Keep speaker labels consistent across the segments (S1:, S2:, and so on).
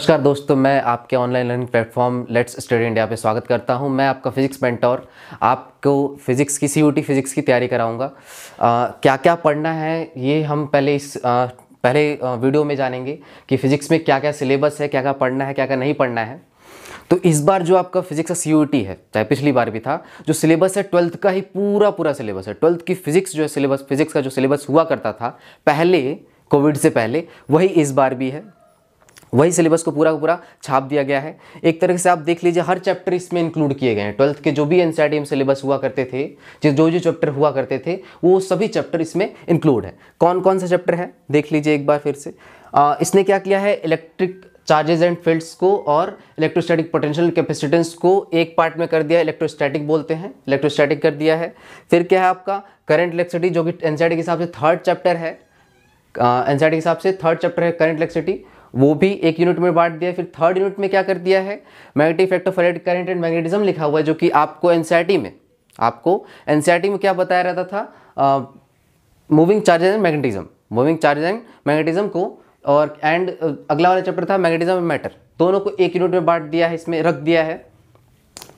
S1: नमस्कार दोस्तों मैं आपके online learning platform let's study India पे स्वागत करता हूं मैं आपका फिजिक्स मेंटोर आपको फिजिक्स की सी फिजिक्स की तैयारी कराऊंगा क्या क्या पढ़ना है ये हम पहले इस आ, पहले वीडियो में जानेंगे कि फिजिक्स में क्या क्या सिलेबस है क्या क्या पढ़ना है क्या क्या नहीं पढ़ना है तो इस बार जो आपका फिजिक्स का सी है चाहे पिछली बार भी था जो सिलेबस है ट्वेल्थ का ही पूरा पूरा सिलेबस है ट्वेल्थ की फिजिक्स जो है सिलेबस फिजिक्स का जो सिलेबस हुआ करता था पहले कोविड से पहले वही इस बार भी है वही सिलेबस को पूरा पूरा छाप दिया गया है एक तरह से आप देख लीजिए हर चैप्टर इसमें इंक्लूड किए गए हैं ट्वेल्थ के जो भी एन सिलेबस हुआ करते थे जिस जो जो चैप्टर हुआ करते थे वो सभी चैप्टर इसमें इंक्लूड है कौन कौन सा चैप्टर है देख लीजिए एक बार फिर से आ, इसने क्या किया है इलेक्ट्रिक चार्जेज एंड फील्ड्स को और इलेक्ट्रोस्टैटिक पोटेंशियल कैपेसिटेंस को एक पार्ट में कर दिया इलेक्ट्रोस्टैटिक बोलते हैं इलेक्ट्रोस्टैटिक कर दिया है फिर क्या है आपका करंट इलेक्ट्रिसिटी जो कि एनसीआईटी के हिसाब से थर्ड चैप्टर है एनसीआईटी के हिसाब से थर्ड चैप्टर है करंट इलेक्ट्रिसिटी वो भी एक यूनिट में बांट दिया फिर थर्ड यूनिट में क्या कर दिया है मैग्नेटिक इफेक्ट ऑफ फेरेट करेंट एंड मैग्नेटिज्म लिखा हुआ है जो कि आपको एनसीआरटी में आपको एनसीआरटी में क्या बताया रहता था moving charge and magnetism moving charge and magnetism को और एंड अगला वाला चैप्टर था मैग्नेटिज्म एंड मैटर दोनों को एक यूनिट में बांट दिया है इसमें रख दिया है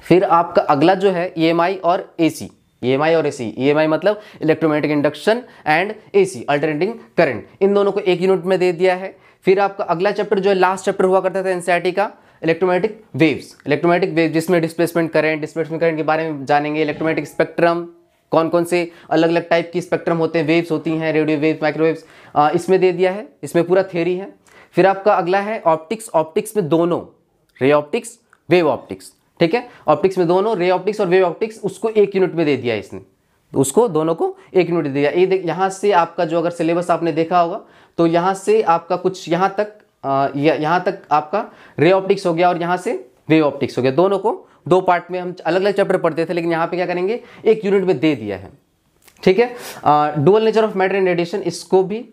S1: फिर आपका अगला जो है ई e और ए सी ई और ए सी ई मतलब electromagnetic induction and A C alternating current इन दोनों को एक यूनिट में दे दिया है फिर आपका अगला चैप्टर जो है लास्ट चैप्टर हुआ करता था एनसीईआरटी का इलेक्ट्रोमैटिक वेव्स इलेक्ट्रोमैटिक वेव जिसमें डिस्प्लेसमेंट करेंट डिस्प्लेसमेंट करेंट के बारे में जानेंगे इलेक्ट्रोमैटिक स्पेक्ट्रम कौन कौन से अलग अलग टाइप की स्पेक्ट्रम होते हैं वेव्स होती हैं रेडियो वेव माइक्रोवेव्स इसमें दे दिया है इसमें पूरा थेरी है फिर आपका अगला है ऑप्टिक्स ऑप्टिक्स में दोनों रे ऑप्टिक्स वेव ऑप्टिक्स ठीक है ऑप्टिक्स में दोनों रे ऑप्टिक्स और वेव ऑप्टिक्स उसको एक यूनिट में दे दिया इसने उसको दोनों को एक यूनिट दे दिया ये यहाँ से आपका जो अगर सिलेबस आपने देखा होगा तो यहाँ से आपका कुछ यहाँ तक यह, यहाँ तक आपका रे ऑप्टिक्स हो गया और यहाँ से वेव ऑप्टिक्स हो गया दोनों को दो पार्ट में हम अलग अलग चैप्टर पढ़ते थे लेकिन यहाँ पे क्या करेंगे एक यूनिट में दे दिया है ठीक है dual nature of matter and radiation इसको भी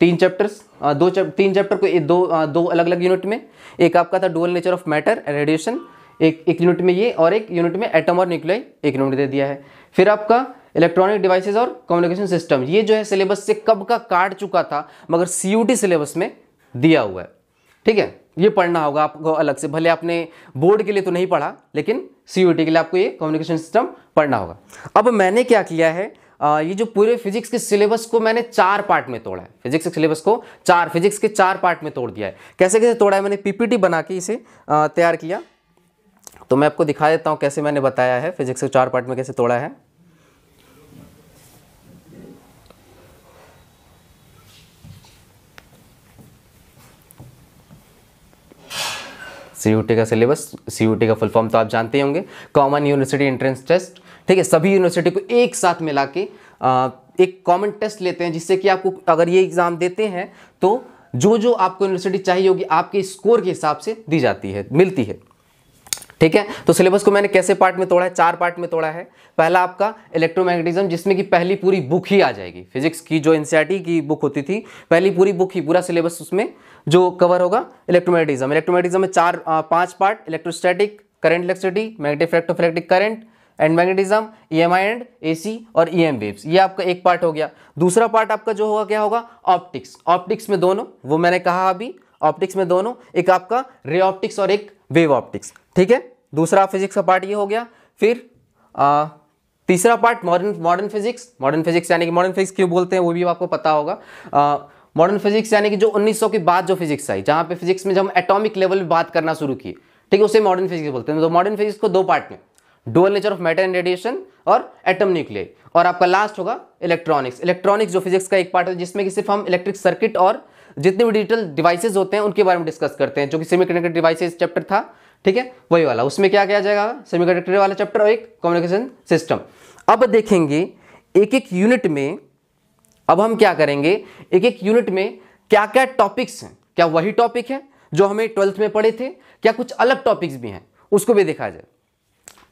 S1: तीन चैप्टर्स दो चैप, तीन चैप्टर को दो आ, दो अलग अलग यूनिट में एक आपका था dual nature of matter and radiation एक एक यूनिट में ये और एक यूनिट में एटम और न्यूक्लियाई एक यूनिट दे दिया है फिर आपका इलेक्ट्रॉनिक डिवाइसेस और कम्युनिकेशन सिस्टम ये जो है सिलेबस से कब का काट चुका था मगर सी सिलेबस में दिया हुआ है ठीक है ये पढ़ना होगा आपको अलग से भले आपने बोर्ड के लिए तो नहीं पढ़ा लेकिन सी के लिए आपको ये कम्युनिकेशन सिस्टम पढ़ना होगा अब मैंने क्या किया है आ, ये जो पूरे फिजिक्स के सिलेबस को मैंने चार पार्ट में तोड़ा है फिजिक्स के सिलेबस को चार फिजिक्स के चार पार्ट में तोड़ दिया है कैसे कैसे तोड़ा है मैंने पीपीटी बना के इसे तैयार किया तो मैं आपको दिखा देता हूँ कैसे मैंने बताया है फिजिक्स के चार पार्ट में कैसे तोड़ा है सी का सिलेबस सी का फुल फॉर्म तो आप जानते होंगे कॉमन यूनिवर्सिटी एंट्रेंस टेस्ट ठीक है सभी यूनिवर्सिटी को एक साथ मिला के एक कॉमन टेस्ट लेते हैं जिससे कि आपको अगर ये एग्ज़ाम देते हैं तो जो जो आपको यूनिवर्सिटी चाहिए होगी आपके स्कोर के हिसाब से दी जाती है मिलती है ठीक है तो सिलेबस को मैंने कैसे पार्ट में तोड़ा है चार पार्ट में तोड़ा है पहला आपका इलेक्ट्रोमैग्नेटिज्म जिसमें कि पहली पूरी बुक ही आ जाएगी फिजिक्स की जो एनसीईआरटी की बुक होती थी पहली पूरी बुक ही पूरा सिलेबस उसमें जो कवर होगा इलेक्ट्रोमैग्नेटिज्म इलेक्ट्रोमैग्नेटिज्म में चार पांच part electrostatic current electricity magnetic electric current and magnetism EMI and AC और ईएम e वेव्स ये आपका एक पार्ट हो गया दूसरा पार्ट आपका जो होगा क्या होगा ऑप्टिक्स ऑप्टिक्स में दोनों वो मैंने कहा अभी ऑप्टिक्स में दोनों एक आपका रे ऑप्टिक्स और एक वेव ऑप्टिक्स ठीक है दूसरा फिजिक्स का पार्ट ये हो गया फिर आ, तीसरा part modern modern physics modern physics यानी कि मॉडर्न फिजिक्स क्यों बोलते हैं वो भी आपको पता होगा मॉडर्न फिजिक्स यानी कि जो 1900 के बाद जो फिजिक्स आई जहाँ पे फिजिक्स में जब हम एटॉमिक लेवल पर बात करना शुरू किए ठीक है उसे मॉडर्न फिजिक्स बोलते हैं तो मॉडर्न फिजिक्स को दो पार्ट में dual nature of matter and radiation और एटम न्यूक्लियर और आपका लास्ट होगा इलेक्ट्रॉनिक्स इलेक्ट्रॉनिक्स जो फिजिक्स का एक पार्ट है जिसमें कि सिर्फ हम इलेक्ट्रिक सर्किट और जितने भी डिजिटल डिवाइसेज होते हैं उनके बारे में डिस्कस करते हैं जो कि सेमी कनेक्टेड डिवाइसेज चैप्टर था ठीक है वही वाला उसमें क्या किया जाएगा कंडक्टर वाला चैप्टर और एक कम्युनिकेशन सिस्टम अब देखेंगे एक एक यूनिट में अब हम क्या करेंगे एक एक यूनिट में क्या क्या टॉपिक्स हैं क्या वही टॉपिक है जो हमें ट्वेल्थ में पढ़े थे क्या कुछ अलग टॉपिक्स भी हैं उसको भी देखा जाए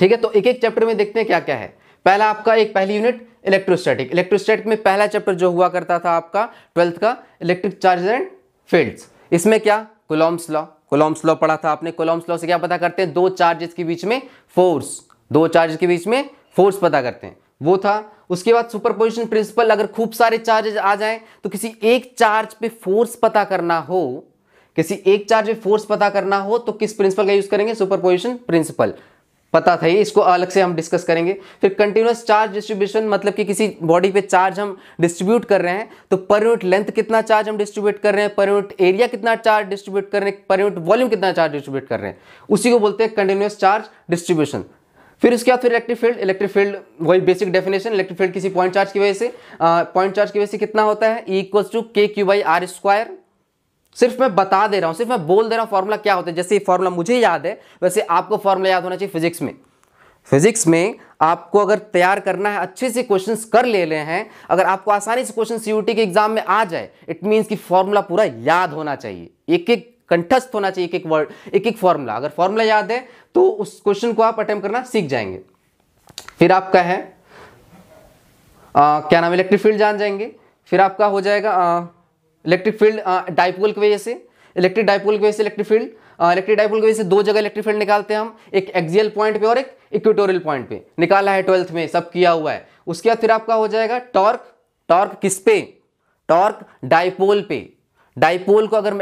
S1: ठीक है तो एक एक चैप्टर में देखते हैं क्या क्या है पहला आपका एक पहली यूनिट इलेक्ट्रोस्टैटिक इलेक्ट्रोस्टैटिक में पहला चैप्टर जो हुआ करता था आपका ट्वेल्थ का इलेक्ट्रिक चार्ज एंड फील्ड्स इसमें क्या कुलॉम्स लॉ कोलॉम्स लॉ पढ़ा था आपने कोलॉम्स लॉ से क्या पता करते हैं दो चार्जेस के बीच में फोर्स दो चार्जेस के बीच में फोर्स पता करते हैं वो था उसके बाद सुपरपोजिशन प्रिंसिपल अगर खूब सारे चार्जेस आ जाए तो किसी एक चार्ज पे फोर्स पता करना हो किसी एक चार्ज पे फोर्स पता करना हो तो किस प्रिंसिपल का यूज करेंगे सुपरपोजिशन प्रिंसिपल पता था ये इसको अलग से हम डिस्कस करेंगे फिर कंटिन्यूस चार्ज डिस्ट्रीब्यूशन मतलब कि किसी बॉडी पे चार्ज हम डिस्ट्रीब्यूट कर रहे हैं तो पर यूनिट लेंथ कितना चार्ज हम डिस्ट्रीब्यूट कर रहे हैं पर यूनिट एरिया कितना चार्ज डिस्ट्रीब्यूट कर रहे हैं पर यूनिट वॉल्यूम कितना चार्ज डिस्ट्रीब्यूट कर रहे हैं उसी को बोलते हैं कंटिन्यूस चार्ज डिस्ट्रीब्यूशन फिर उसके बाद फिर इलेक्ट्रिक फील्ड इलेक्ट्रिक फील्ड वही बेसिक डेफिनेशन इलेक्ट्रिक फील्ड किसी पॉइंट चार्ज की वजह से पॉइंट चार्ज की वजह से कितना होता है equals to K Q by R square सिर्फ मैं बता दे रहा हूं सिर्फ मैं बोल दे रहा हूं फॉर्मूला क्या होता है जैसे ये फॉर्मूला मुझे याद है वैसे आपको फॉर्मूला याद होना चाहिए फिजिक्स में फिजिक्स में आपको अगर तैयार करना है अच्छे से क्वेश्चंस कर ले रहे हैं अगर आपको आसानी से क्वेश्चन सीयूटी के एग्जाम में आ जाए इट मीन्स कि फॉर्मूला पूरा याद होना चाहिए एक एक कंठस्थ होना चाहिए एक एक वर्ड एक एक फॉर्मूला अगर फॉर्मूला याद है तो उस क्वेश्चन को आप अटेम्प करना सीख जाएंगे फिर आपका है आ, क्या नाम इलेक्ट्रिक फील्ड जान जाएंगे फिर आपका हो जाएगा आ, इलेक्ट्रिक फील्ड डाइपोल की वजह से इलेक्ट्रिक डाइपोल की वजह से इलेक्ट्रिक फील्ड इलेक्ट्रिक डाइपोल की वजह से दो जगह इलेक्ट्रिक फील्ड निकालते हैं हम एक एक्सियल पॉइंट पे और एक इक्वेटोरियल पॉइंट पे निकाला है ट्वेल्थ में सब किया हुआ है उसके बाद फिर आपका हो जाएगा टॉर्क टॉर्क किस पे टॉर्क डाइपोल पे डाइपोल को अगर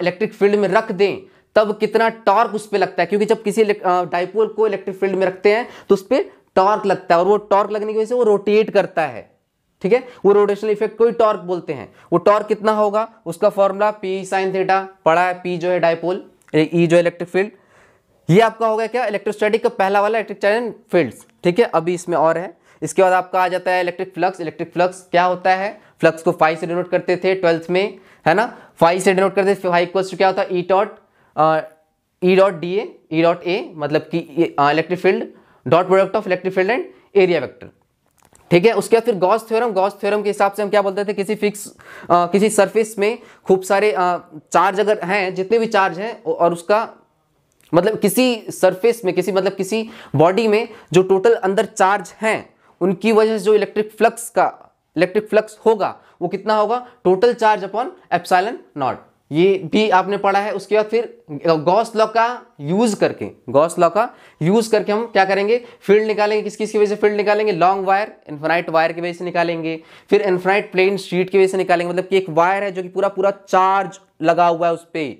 S1: इलेक्ट्रिक फील्ड में रख दें तब कितना टॉर्क उस पर लगता है क्योंकि जब किसी डाइपोल को इलेक्ट्रिक फील्ड में रखते हैं तो उस पर टॉर्क लगता है और वो टॉर्क लगने की वजह से वो रोटेट करता है ठीक है वो रोटेशनल इफेक्ट को ही टॉर्क बोलते हैं वो टॉर्क कितना होगा उसका फॉर्मूला पी साइन थीटा पड़ा है पी जो है डायपोल ई e जो इलेक्ट्रिक फील्ड ये आपका होगा क्या इलेक्ट्रोस्टैटिक का पहला वाला इलेक्ट्रिक चैन फील्ड्स ठीक है अभी इसमें और है इसके बाद आपका आ जाता है इलेक्ट्रिक फ्लक्स इलेक्ट्रिक फ्लक्स क्या होता है फ्लक्स को फाइव से डिनोट करते थे ट्वेल्थ में है ना फाइव से डिनोट करते थे फाइव क्वेश्चन क्या होता है E dot E dot D A E dot A मतलब कि electric field dot product of electric field and area vector ठीक है उसके बाद फिर गॉस थ्योरम गॉस थ्योरम के हिसाब से हम क्या बोलते थे किसी फिक्स किसी सरफेस में खूब सारे आ, चार्ज अगर हैं जितने भी चार्ज हैं और उसका मतलब किसी सरफेस में किसी मतलब किसी बॉडी में जो टोटल अंदर चार्ज हैं उनकी वजह से जो इलेक्ट्रिक फ्लक्स का इलेक्ट्रिक फ्लक्स होगा वो कितना होगा total charge upon epsilon naught ये भी आपने पढ़ा है उसके बाद फिर गॉस लॉ का यूज़ करके गॉस लॉ का यूज़ करके हम क्या करेंगे फील्ड निकालेंगे किस किस की वजह से फील्ड निकालेंगे लॉन्ग वायर इन्फ्राइट वायर की वजह से निकालेंगे फिर इन्फ्राइट प्लेन स्ट्रीट की वजह से निकालेंगे मतलब कि एक वायर है जो कि पूरा पूरा चार्ज लगा हुआ है उस पर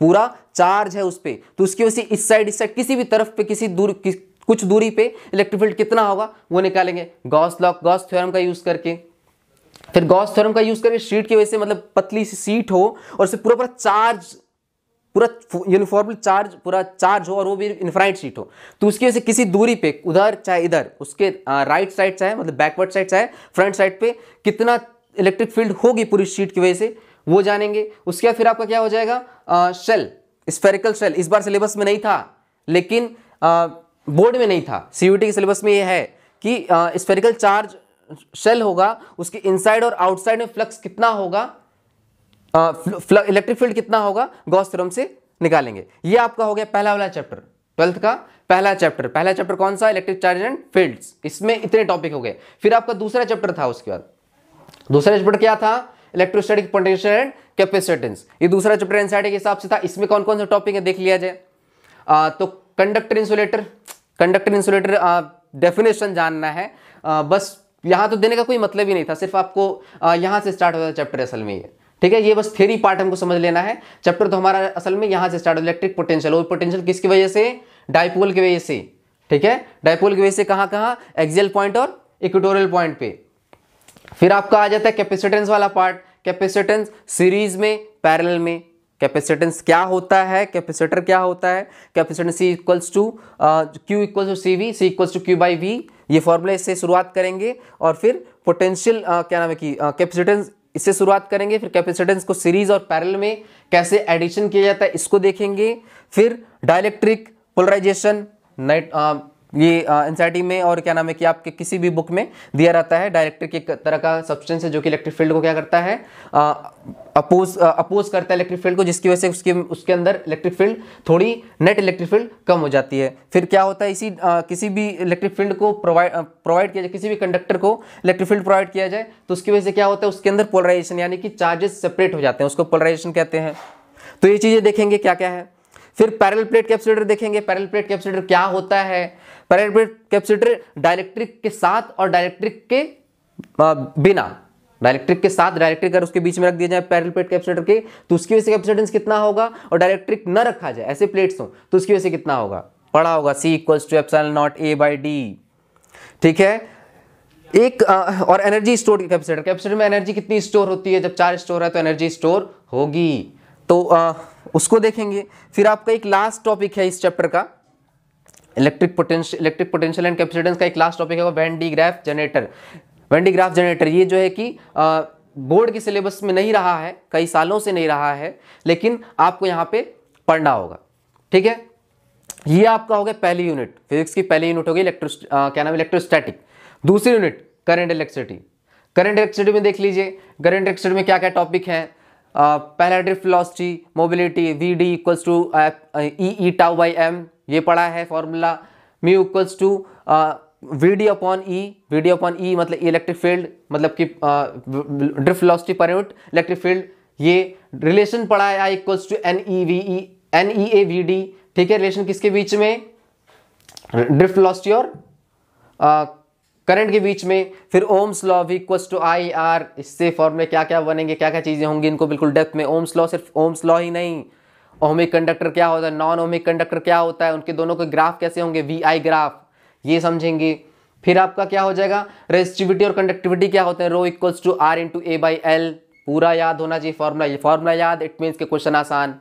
S1: पूरा चार्ज है उस पर तो उसकी वजह से इस साइड इस साइड किसी भी तरफ पे किसी दूर कुछ दूरी पे इलेक्ट्रिक फील्ड कितना होगा वो निकालेंगे गॉस लॉ गॉस थ्योरम का यूज़ करके फिर गॉस थ्योरम का यूज करें शीट की वजह से मतलब पतली सी सीट हो और उससे पूरा पूरा चार्ज पूरा यूनिफॉर्मल चार्ज पूरा चार्ज हो और वो भी इन्फ्राइट सीट हो तो उसकी वजह से किसी दूरी पे उधर चाहे इधर उसके राइट साइड चाहे मतलब बैकवर्ड साइड चाहे फ्रंट साइड पे कितना इलेक्ट्रिक फील्ड होगी पूरी शीट की वजह से वो जानेंगे उसके बाद फिर आपका क्या हो जाएगा आ, शेल स्पेरिकल शेल इस बार सिलेबस में नहीं था लेकिन बोर्ड में नहीं था सी के सिलेबस में ये है कि स्पेरिकल चार्ज शेल होगा उसके इनसाइड और आउटसाइड में फ्लक्स कितना होगा इलेक्ट्रिक फील्ड कितना होगा गॉस थ्योरम से निकालेंगे ये आपका हो गया पहला वाला चैप्टर ट्वेल्थ का पहला चैप्टर पहला चैप्टर कौन सा इलेक्ट्रिक चार्ज एंड फील्ड्स इसमें इतने टॉपिक हो गए फिर आपका दूसरा चैप्टर था उसके बाद दूसरा चैप्टर क्या था इलेक्ट्रोस्टैटिक पोटेंशियल एंड कैपेसिटेंस ये दूसरा चैप्टर एनसीईआरटी के हिसाब से था इसमें कौन कौन से टॉपिक है देख लिया जाए तो conductor insulator conductor insulator definition जानना है आ, बस यहाँ तो देने का कोई मतलब ही नहीं था सिर्फ आपको यहाँ से स्टार्ट होता है चैप्टर असल में ये ठीक है ये बस थेरी पार्ट हमको समझ लेना है चैप्टर तो हमारा असल में यहाँ से स्टार्ट होता इलेक्ट्रिक पोटेंशियल और पोटेंशियल किसकी वजह से डायपोल की वजह से ठीक है डाइपोल की वजह से कहाँ कहाँ एक्जियल पॉइंट और इक्वेटोरियल पॉइंट पे फिर आपका आ जाता है कैपेसिटेंस वाला पार्ट कैपेसिटेंस सीरीज में पैरेलल में कैपेसिटेंस क्या होता है कैपेसिटर क्या होता है capacitance C equals to Q equals to C V C equals to Q by V ये फॉर्मूला इससे शुरुआत करेंगे और फिर पोटेंशियल क्या नाम है कि कैपेसिटेंस इससे शुरुआत करेंगे फिर कैपेसिटेंस को सीरीज और पैरल में कैसे एडिशन किया जाता है इसको देखेंगे फिर डायलेक्ट्रिक पोलराइजेशन नाइट ये एनसीईआरटी में और क्या नाम है कि आपके किसी भी बुक में दिया रहता है डायरेक्टर की तरह का सब्सटेंस है जो कि इलेक्ट्रिक फील्ड को क्या करता है अपोज अपोज करता है इलेक्ट्रिक फील्ड को जिसकी वजह से उसके उसके अंदर इलेक्ट्रिक फील्ड थोड़ी नेट इलेक्ट्रिक फील्ड कम हो जाती है फिर क्या होता है इसी आ, किसी भी इलेक्ट्रिक फील्ड को प्रोवाइड प्रोवाइड किया जाए किसी भी कंडक्टर को इलेक्ट्रिक फील्ड प्रोवाइड किया जाए तो उसकी वजह से क्या होता है उसके अंदर पोलराइजेशन यानी कि चार्जेस सेपरेट हो जाते हैं उसको पोलराइजेशन कहते हैं तो ये चीज़ें देखेंगे क्या क्या है फिर पैरल प्लेट कैप्सिलेटर देखेंगे पैरल प्लेट कैप्सिलेटर क्या होता है पैराइट कैपेसिटर डायलेक्ट्रिक के साथ और डायलेक्ट्रिक के बिना डायलेक्ट्रिक के साथ डायरेक्ट्रिक अगर उसके बीच में रख दिया जाए पैरल प्लेट कैपेसिटर के तो उसकी वजह से कैपेसिटेंस कितना होगा और डायरेक्ट्रिक न रखा जाए ऐसे प्लेट्स हो तो उसकी वजह से कितना होगा पड़ा होगा C equal to epsilon naught A by D ठीक है एक आ, और एनर्जी स्टोर कैपेसिटर कैपेसिटर में एनर्जी कितनी स्टोर होती है जब चार स्टोर है तो एनर्जी स्टोर होगी तो आ, उसको देखेंगे फिर आपका एक लास्ट टॉपिक है इस चैप्टर का electric potential electric potential and capacitance का एक लास्ट टॉपिक है वो वेंडीग्राफ जनरेटर वेंडीग्राफ जनरेटर ये जो है कि बोर्ड के सिलेबस में नहीं रहा है कई सालों से नहीं रहा है लेकिन आपको यहाँ पे पढ़ना होगा ठीक है ये आपका हो गया पहली यूनिट फिजिक्स की पहली यूनिट होगी इलेक्ट्रो क्या नाम इलेक्ट्रोस्टैटिक दूसरी unit current electricity current electricity में देख लीजिए करंट इलेक्ट्रिसिटी में क्या क्या टॉपिक हैं पहला drift velocity mobility V D equals to E tau by M ये पढ़ा है formula mu equals to V D upon E V D upon E मतलब इलेक्ट्रिक e फील्ड मतलब कि drift velocity per unit electric field ये रिलेशन पढ़ा है I equals to N E V E N E A V D ठीक है relation किसके बीच में ड्रिफ्ट वेलोसिटी और करंट uh, के बीच में फिर ओम्स लॉ भी इक्वल्स टू आई आर इससे फॉर्म में क्या क्या बनेंगे क्या क्या चीज़ें होंगी इनको बिल्कुल डेप्थ में ओम्स लॉ सिर्फ ओम्स लॉ ही नहीं ओमिक कंडक्टर क्या होता है नॉन ओमिक कंडक्टर क्या होता है उनके दोनों के ग्राफ कैसे होंगे वी आई ग्राफ ये समझेंगे फिर आपका क्या हो जाएगा रेजिस्टिविटी और कंडक्टिविटी क्या होते हैं rho equals to R into A by L पूरा याद होना चाहिए फॉर्मूला ये फॉर्मूला याद इट मीन्स के क्वेश्चन आसान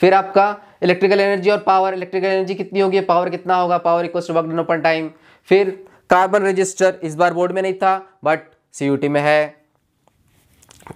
S1: फिर आपका इलेक्ट्रिकल एनर्जी और पावर इलेक्ट्रिकल एनर्जी कितनी होगी पावर कितना होगा power equals to work done upon time फिर कार्बन रजिस्टर इस बार बोर्ड में नहीं था बट सी में है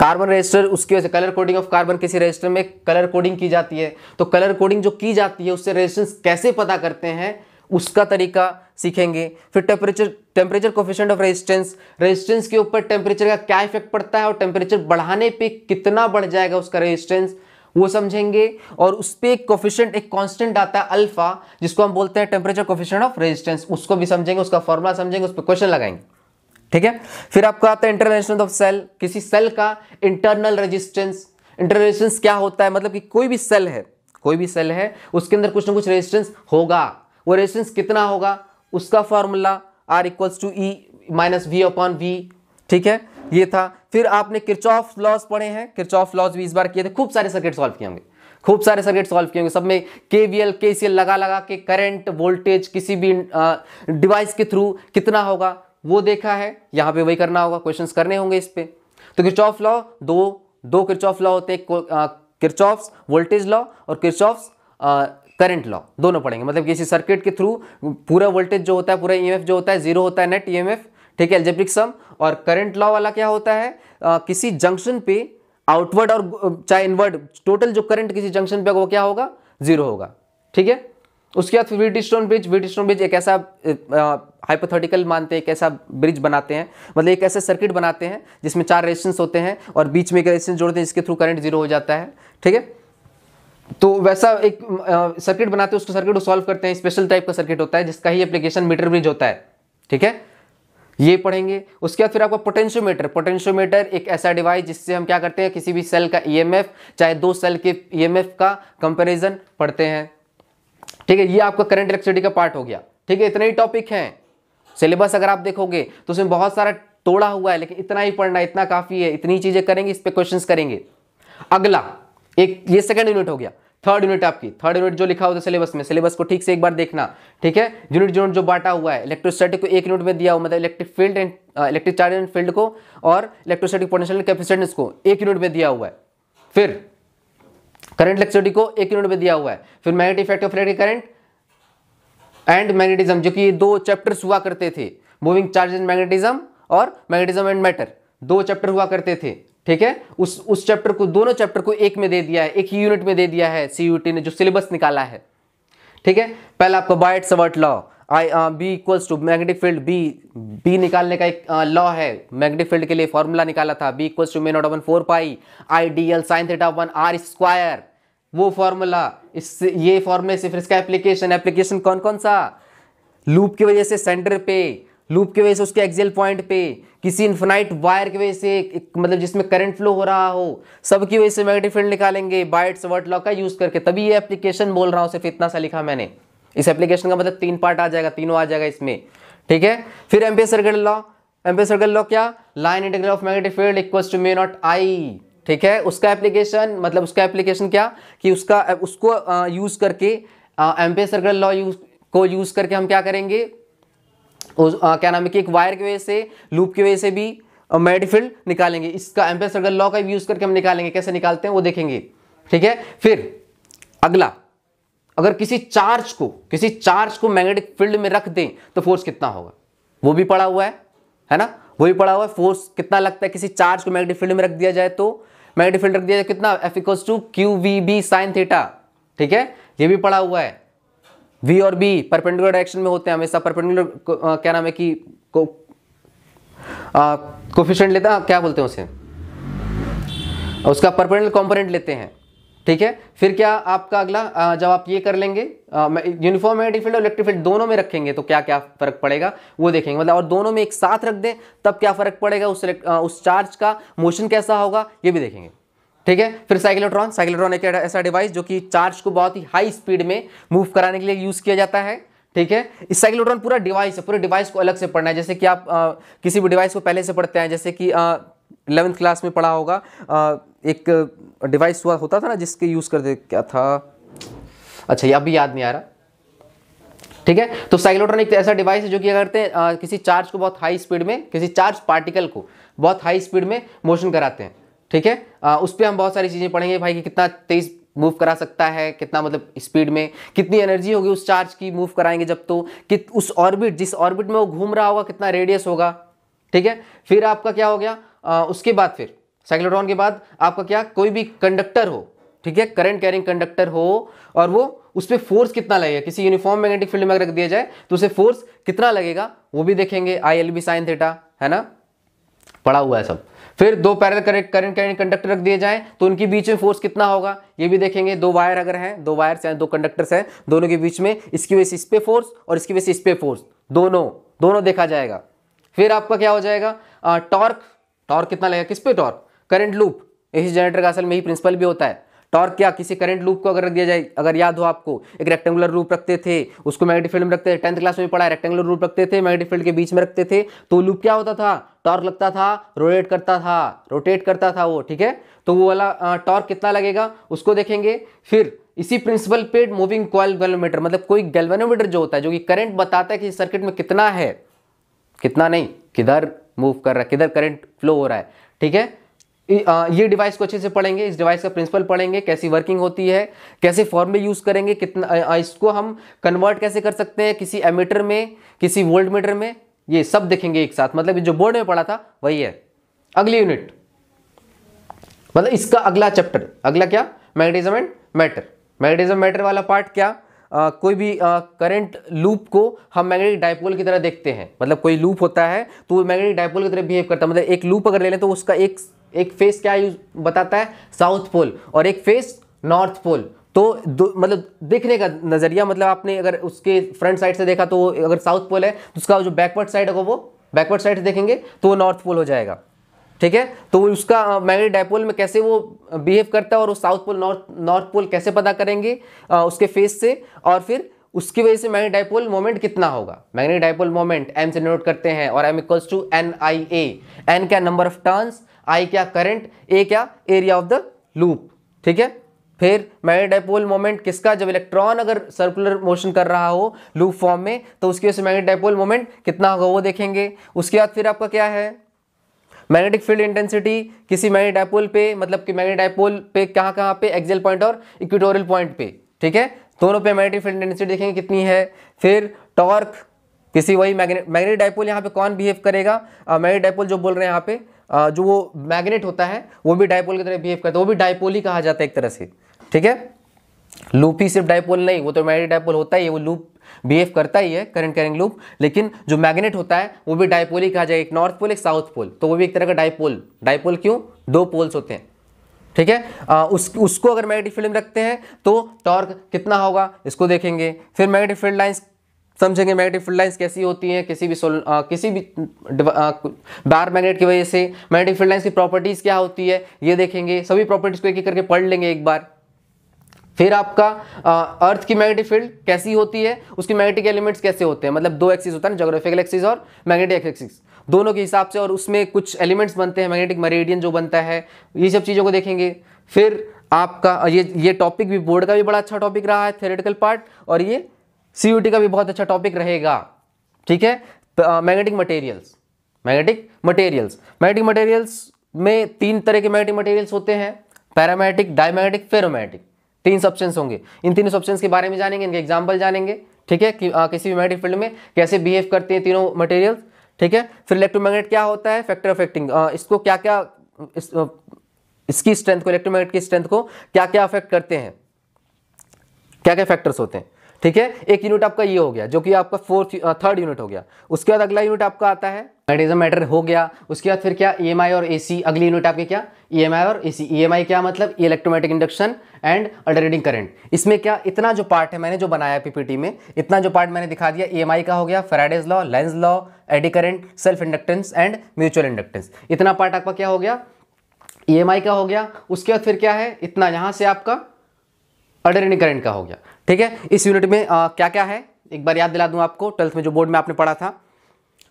S1: कार्बन रजिस्टर उसकी वजह से कलर कोडिंग ऑफ कार्बन किसी रजिस्टर में कलर कोडिंग की जाती है तो कलर कोडिंग जो की जाती है उससे रजिस्टेंस कैसे पता करते हैं उसका तरीका सीखेंगे फिर temperature temperature coefficient of resistance resistance के ऊपर टेम्परेचर का क्या इफेक्ट पड़ता है और टेम्परेचर बढ़ाने पे कितना बढ़ जाएगा उसका रेजिस्टेंस वो समझेंगे और उस पर एक कोफिशेंट एक कांस्टेंट आता है अल्फा जिसको हम बोलते हैं टेम्परेचर कोफिशेंट ऑफ रेजिस्टेंस उसको भी समझेंगे उसका फॉर्मूला समझेंगे उस पर क्वेश्चन लगाएंगे ठीक है फिर आपका आता है इंटरनेशनल ऑफ सेल किसी सेल का इंटरनल रेजिस्टेंस इंटरनल रेजिस्टेंस क्या होता है मतलब कि कोई भी सेल है कोई भी सेल है उसके अंदर कुछ ना कुछ रेजिस्टेंस होगा वो रेजिस्टेंस कितना होगा उसका formula R equals to E minus V upon V ठीक है ये था फिर आपने किरचॉफ लॉज पढ़े हैं किरचॉफ लॉज भी इस बार किए थे खूब सारे सर्किट सॉल्व किए होंगे खूब सारे सर्किट सॉल्व किए होंगे सब में के वी एल के सी एल लगा लगा के करंट वोल्टेज किसी भी डिवाइस के थ्रू कितना होगा वो देखा है यहाँ पे वही करना होगा क्वेश्चन करने होंगे इस पर तो किरचॉफ लॉ दो दो किरचॉफ लॉ होते हैं किरचॉफ्स वोल्टेज लॉ और किरचॉफ्स करंट लॉ दोनों पढ़ेंगे मतलब किसी सर्किट के थ्रू पूरा वोल्टेज जो होता है पूरा ईएमएफ जो होता है जीरो होता है नेट ईएमएफ ठीक है एल्जेब्रिक सम और करंट लॉ वाला क्या होता है आ, किसी जंक्शन पे आउटवर्ड और चाहे इनवर्ड टोटल जो करंट किसी जंक्शन पे होगा वो क्या होगा जीरो होगा ठीक है उसके बाद Wheatstone bridge Wheatstone bridge एक ऐसा हाइपोथेटिकल मानते हैं एक ऐसा ब्रिज बनाते हैं मतलब एक ऐसे सर्किट बनाते हैं जिसमें चार रेजिस्टेंस होते हैं और बीच में एक रेजिस्टेंस जोड़ते हैं जिसके थ्रू करंट जीरो हो जाता है ठीक है तो वैसा एक सर्किट बनाते हैं उसको सर्किट को सॉल्व करते हैं स्पेशल टाइप का सर्किट होता है जिसका ही एप्लीकेशन मीटर ब्रिज होता है ठीक है ये पढ़ेंगे उसके बाद फिर आपका पोटेंशियोमीटर पोटेंशियोमीटर एक ऐसा डिवाइस जिससे हम क्या करते हैं किसी भी सेल का ईएमएफ e चाहे दो सेल के ईएमएफ e का कंपैरिजन पढ़ते हैं ठीक है ये आपका करंट इलेक्ट्रिसिटी का पार्ट हो गया ठीक है इतने ही टॉपिक हैं सिलेबस अगर आप देखोगे तो उसमें बहुत सारा तोड़ा हुआ है लेकिन इतना ही पढ़ना इतना काफ़ी है इतनी चीज़ें करेंगे इस पर क्वेश्चन करेंगे अगला एक ये सेकेंड यूनिट हो गया थर्ड यूनिट आपकी थर्ड यूनिट जो लिखा होता है सिलेबस में सिलेबस को ठीक से एक बार देखना ठीक है यूनिट यूनिट जो बांटा हुआ है इलेक्ट्रोस्टैटिक को एक यूनिट में दिया हुआ मतलब electric field and electric charge and field को और इलेक्ट्रोस्टैटिक पोटेंशियल कैपेसिटेंस को एक यूनिट में दिया हुआ है फिर करंट इलेक्ट्रिसिटी को एक यूनिट में दिया हुआ है फिर magnetic effect of electric current and magnetism जो कि दो चैप्टर्स हुआ करते थे मूविंग चार्ज एंड मैग्नेटिज्म और मैग्नेटिज्म एंड मैटर दो चैप्टर हुआ करते थे ठीक है उस उस चैप्टर को दोनों चैप्टर को एक में दे दिया है एक ही यूनिट में दे दिया है सीयूटी ने जो सिलेबस निकाला है ठीक है पहला आपका Biot Savart law I B equals to magnetic field B B निकालने का एक लॉ uh, है मैग्नेटिक फील्ड के लिए फॉर्मूला निकाला था B equals to mu naught upon four pi I D L sine theta one R square वो formula इससे ये फॉर्मूले से फिर इसका एप्लीकेशन एप्लीकेशन कौन कौन सा लूप की वजह से सेंटर पे लूप की वजह से उसके एक्जेल पॉइंट पे किसी इन्फिनाइट वायर की वजह से मतलब जिसमें करंट फ्लो हो रहा हो सब की वजह से मैग्नेटिक फील्ड निकालेंगे बाइट्स वर्ट लॉ का यूज़ करके तभी ये एप्लीकेशन बोल रहा हूँ सिर्फ इतना सा लिखा मैंने इस एप्लीकेशन का मतलब तीन पार्ट आ जाएगा तीनों आ जाएगा इसमें ठीक है फिर Ampere circuital law Ampere circuital law क्या line integral of magnetic field equals to mu naught I ठीक है उसका एप्लीकेशन मतलब उसका एप्लीकेशन क्या कि उसका उसको यूज़ करके एम्पियर सर्कल लॉ यूज को यूज़ करके हम क्या करेंगे उस आ, क्या नाम है कि एक वायर की वजह से लूप की वजह से भी मैग्नेटिक फील्ड निकालेंगे इसका एम्पियर सर्कल लॉ का यूज़ करके हम निकालेंगे कैसे निकालते हैं वो देखेंगे ठीक है फिर अगला अगर किसी चार्ज को किसी चार्ज को मैग्नेटिक फील्ड में रख दें तो फोर्स कितना होगा वो भी पड़ा हुआ है है ना वो भी पड़ा हुआ है फोर्स कितना लगता है किसी चार्ज को मैग्नेटिक फील्ड में रख दिया जाए तो मैग्नेटिक फील्ड रख दिया जाए कितना F equals to Q V B sine theta ठीक है ये भी पड़ा हुआ है वी और बी परपेंडिकुलर डायरेक्शन में होते हैं हमेशा परपेंडिकुलर क्या नाम है कि को कोफिशेंट लेता क्या बोलते हैं उसे उसका परपेंडिकुलर कॉम्पोनेंट लेते हैं ठीक है फिर क्या आपका अगला जब आप ये कर लेंगे यूनिफॉर्म मैग्नेटिक फील्ड और इलेक्ट्रिक फील्ड दोनों में रखेंगे तो क्या क्या फर्क पड़ेगा वो देखेंगे मतलब और दोनों में एक साथ रख दें तब क्या फर्क पड़ेगा उस उस चार्ज का मोशन कैसा होगा ये भी देखेंगे ठीक है फिर साइक्लोट्रॉन साइक्लोट्रॉन एक ऐसा डिवाइस जो कि चार्ज को बहुत ही हाई स्पीड में मूव कराने के लिए यूज़ किया जाता है ठीक है इस साइक्लोट्रॉन पूरा डिवाइस है पूरे डिवाइस को अलग से पढ़ना है जैसे कि आप किसी भी डिवाइस को पहले से पढ़ते हैं जैसे कि इलेवंथ क्लास में पढ़ा होगा एक डिवाइस हुआ होता था ना जिसके यूज़ करते क्या था अच्छा ये अभी याद नहीं आ रहा ठीक है तो साइक्लोट्रॉन एक तो ऐसा डिवाइस है जो कि करते हैं किसी चार्ज को बहुत हाई स्पीड में किसी चार्ज पार्टिकल को बहुत हाई स्पीड में मोशन कराते हैं ठीक है आ, उस पर हम बहुत सारी चीज़ें पढ़ेंगे भाई कि कितना तेज मूव करा सकता है कितना मतलब स्पीड में कितनी एनर्जी होगी उस चार्ज की मूव कराएंगे जब तो कि उस ऑर्बिट जिस ऑर्बिट में वो घूम रहा होगा कितना रेडियस होगा ठीक है फिर आपका क्या हो गया आ, उसके बाद फिर साइक्लोट्रॉन के बाद आपका क्या कोई भी कंडक्टर हो ठीक है करंट कैरिंग कंडक्टर हो और वो उस पर फोर्स कितना लगेगा किसी यूनिफॉर्म मैग्नेटिक फील्ड में रख दिया जाए तो उसे फोर्स कितना लगेगा वो भी देखेंगे I L B sine theta है ना पड़ा हुआ है सब फिर दो parallel current current carrying conductor रख दिए जाए तो उनके बीच में फोर्स कितना होगा ये भी देखेंगे दो वायर अगर हैं दो वायर हैं दो कंडक्टर्स हैं दोनों के बीच में इसकी वजह से इस पे फोर्स और इसकी वजह से इस पे फोर्स दोनों दोनों देखा जाएगा फिर आपका क्या हो जाएगा टॉर्क टॉर्क कितना लगेगा किस पे torque current loop AC generator का असल में ही प्रिंसिपल भी होता है टॉर्क क्या किसी करंट लूप को अगर रख दिया जाए अगर याद हो आपको एक रेक्टेंगुलर लूप रखते थे उसको मैग्नेटिक फील्ड में रखते थे टेंथ क्लास में पढ़ा रेक्टेंगुलर रूप रखते थे मैग्नेटिक फील्ड के बीच में रखते थे तो लूप क्या होता था टॉर्क लगता था रोटेट करता था रोटेट करता था वो ठीक है तो वो वाला टॉर्क कितना लगेगा उसको देखेंगे फिर इसी प्रिंसिपल पे मूविंग कॉल गैल्वेनोमीटर मतलब कोई गैल्वेनोमीटर जो होता है जो कि करंट बताता है कि सर्किट में कितना है कितना नहीं किधर मूव कर रहा है किधर करंट फ्लो हो रहा है ठीक है ये डिवाइस को अच्छे से पढ़ेंगे इस डिवाइस का प्रिंसिपल पढ़ेंगे कैसी वर्किंग होती है कैसे फॉर्म में यूज़ करेंगे कितना इसको हम कन्वर्ट कैसे कर सकते हैं किसी एमीटर में किसी वोल्ट मीटर में ये सब देखेंगे एक साथ मतलब जो बोर्ड में पढ़ा था वही है अगली यूनिट मतलब इसका अगला चैप्टर अगला क्या magnetism and matter magnetism matter वाला पार्ट क्या आ, कोई भी करंट लूप को हम मैग्नेटिक डायपोल की तरह देखते हैं मतलब कोई लूप होता है तो मैग्नेटिक डायपोल की तरह बिहेव करता है मतलब एक लूप अगर ले लें तो उसका एक एक फेस क्या यूज बताता है साउथ पोल और एक फेस नॉर्थ पोल तो मतलब देखने का नज़रिया मतलब आपने अगर उसके फ्रंट साइड से देखा तो अगर साउथ पोल है तो उसका जो बैकवर्ड साइड होगा वो बैकवर्ड साइड से देखेंगे तो वो नॉर्थ पोल हो जाएगा ठीक है तो उसका मैग्नेटिक डायपोल में कैसे वो बिहेव करता है और वो south pole north north pole कैसे पता करेंगे आ, उसके फेस से और फिर उसकी वजह से मैग्नेटिक डायपोल मोमेंट कितना होगा मैग्नेटिक डायपोल मोमेंट एम से नोट करते हैं और M equals to N I A N क्या नंबर ऑफ टर्न्स आई क्या करंट ए क्या एरिया ऑफ द लूप ठीक है फिर डायपोल मोमेंट किसका जब इलेक्ट्रॉन अगर सर्कुलर मोशन कर रहा हो लूप फॉर्म में तो उसकी वजह से मैग्नेटाइपोल मोमेंट कितना होगा वो देखेंगे उसके बाद फिर आपका क्या है मैग्नेटिक फील्ड इंटेंसिटी किसी मैग्नेटाइपोल पे मतलब कि डायपोल पे कहाँ कहाँ पे एक्सेल पॉइंट और इक्विटोरियल पॉइंट पे ठीक है दोनों पे मैग्नेटिक फील्ड इंटेंसिटी देखेंगे कितनी है फिर टॉर्क किसी वही मैग्नेट मैग्नेट यहाँ पे कौन बिहेव करेगा मैग्नेट डायपोल जो बोल रहे हैं यहाँ पे जो वो मैग्नेट होता है वो भी डायपोल की तरह बिहेव करता है वो भी डायपोल ही कहा जाता है एक तरह से ठीक है लूप ही सिर्फ डायपोल नहीं वो तो मैग्नेटिक डायपोल होता ही है वो लूप बिहेव करता ही है करंट कैरिंग लूप लेकिन जो मैग्नेट होता है वो भी डायपोल ही कहा जाए एक नॉर्थ पोल एक साउथ पोल तो वो भी एक तरह का डायपोल डायपोल क्यों दो पोल्स होते हैं ठीक है आ, उस उसको अगर मैग्नेटिक फील्ड में रखते हैं तो टॉर्क कितना होगा इसको देखेंगे फिर मैग्नेटिक फील्ड लाइंस समझेंगे मैग्नेटिक फील्ड लाइंस कैसी होती हैं किसी भी सोल आ, किसी भी बार मैग्नेट की वजह से मैग्नेटिक फील्ड लाइंस की प्रॉपर्टीज़ क्या होती है ये देखेंगे सभी प्रॉपर्टीज़ को एक एक करके पढ़ लेंगे एक बार फिर आपका आ, अर्थ की मैग्नेटिक फील्ड कैसी होती है उसकी मैग्नेटिक एलिमेंट्स कैसे होते हैं मतलब दो एक्सिस होता है ना जोग्राफिकल एक्सिस और मैग्नेटिक एक्सिस दोनों के हिसाब से और उसमें कुछ एलिमेंट्स बनते हैं मैग्नेटिक मरेडियन जो बनता है ये सब चीज़ों को देखेंगे फिर आपका ये ये टॉपिक भी बोर्ड का भी बड़ा अच्छा टॉपिक रहा है थेरेटिकल पार्ट और ये सी का भी बहुत अच्छा टॉपिक रहेगा ठीक है magnetic materials magnetic materials magnetic materials में तीन तरह के मैग्नेटिक मटेरियल्स होते हैं पैरामैटिक डायमैग्नेटिक फेरोमैटिक तीन सब्सटेंस होंगे इन तीनों सब्सटेंस के बारे में जानेंगे इनके एग्जाम्पल जानेंगे ठीक है कि आ, किसी भी मैग्नेटिक फील्ड में कैसे बिहेव करते हैं तीनों मटेरियल्स ठीक है फिर इलेक्ट्रोमैग्नेट क्या होता है फैक्टर अफेक्टिंग इसको क्या क्या इस, इसकी स्ट्रेंथ को इलेक्ट्रोमैग्नेट की स्ट्रेंथ को क्या क्या अफेक्ट करते हैं क्या क्या फैक्टर्स होते हैं ठीक है एक यूनिट आपका ये हो गया जो कि आपका फोर्थ थर्ड यूनिट हो गया उसके बाद अगला यूनिट आपका आता है मैटेरिज्म मैटर हो गया उसके बाद फिर क्या ई e और ए अगली यूनिट आपके क्या ई e और ए सी e क्या मतलब electromagnetic induction and alternating current इसमें क्या इतना जो पार्ट है मैंने जो बनाया पीपीटी में इतना जो पार्ट मैंने दिखा दिया ई का हो गया Faraday's law Lenz law eddy current self inductance and mutual inductance इतना पार्ट आपका क्या हो गया ई का हो गया उसके बाद फिर क्या है इतना यहाँ से आपका अडरनी करंट का हो गया ठीक है इस यूनिट में आ, क्या क्या है एक बार याद दिला दूँ आपको ट्वेल्थ में जो बोर्ड में आपने पढ़ा था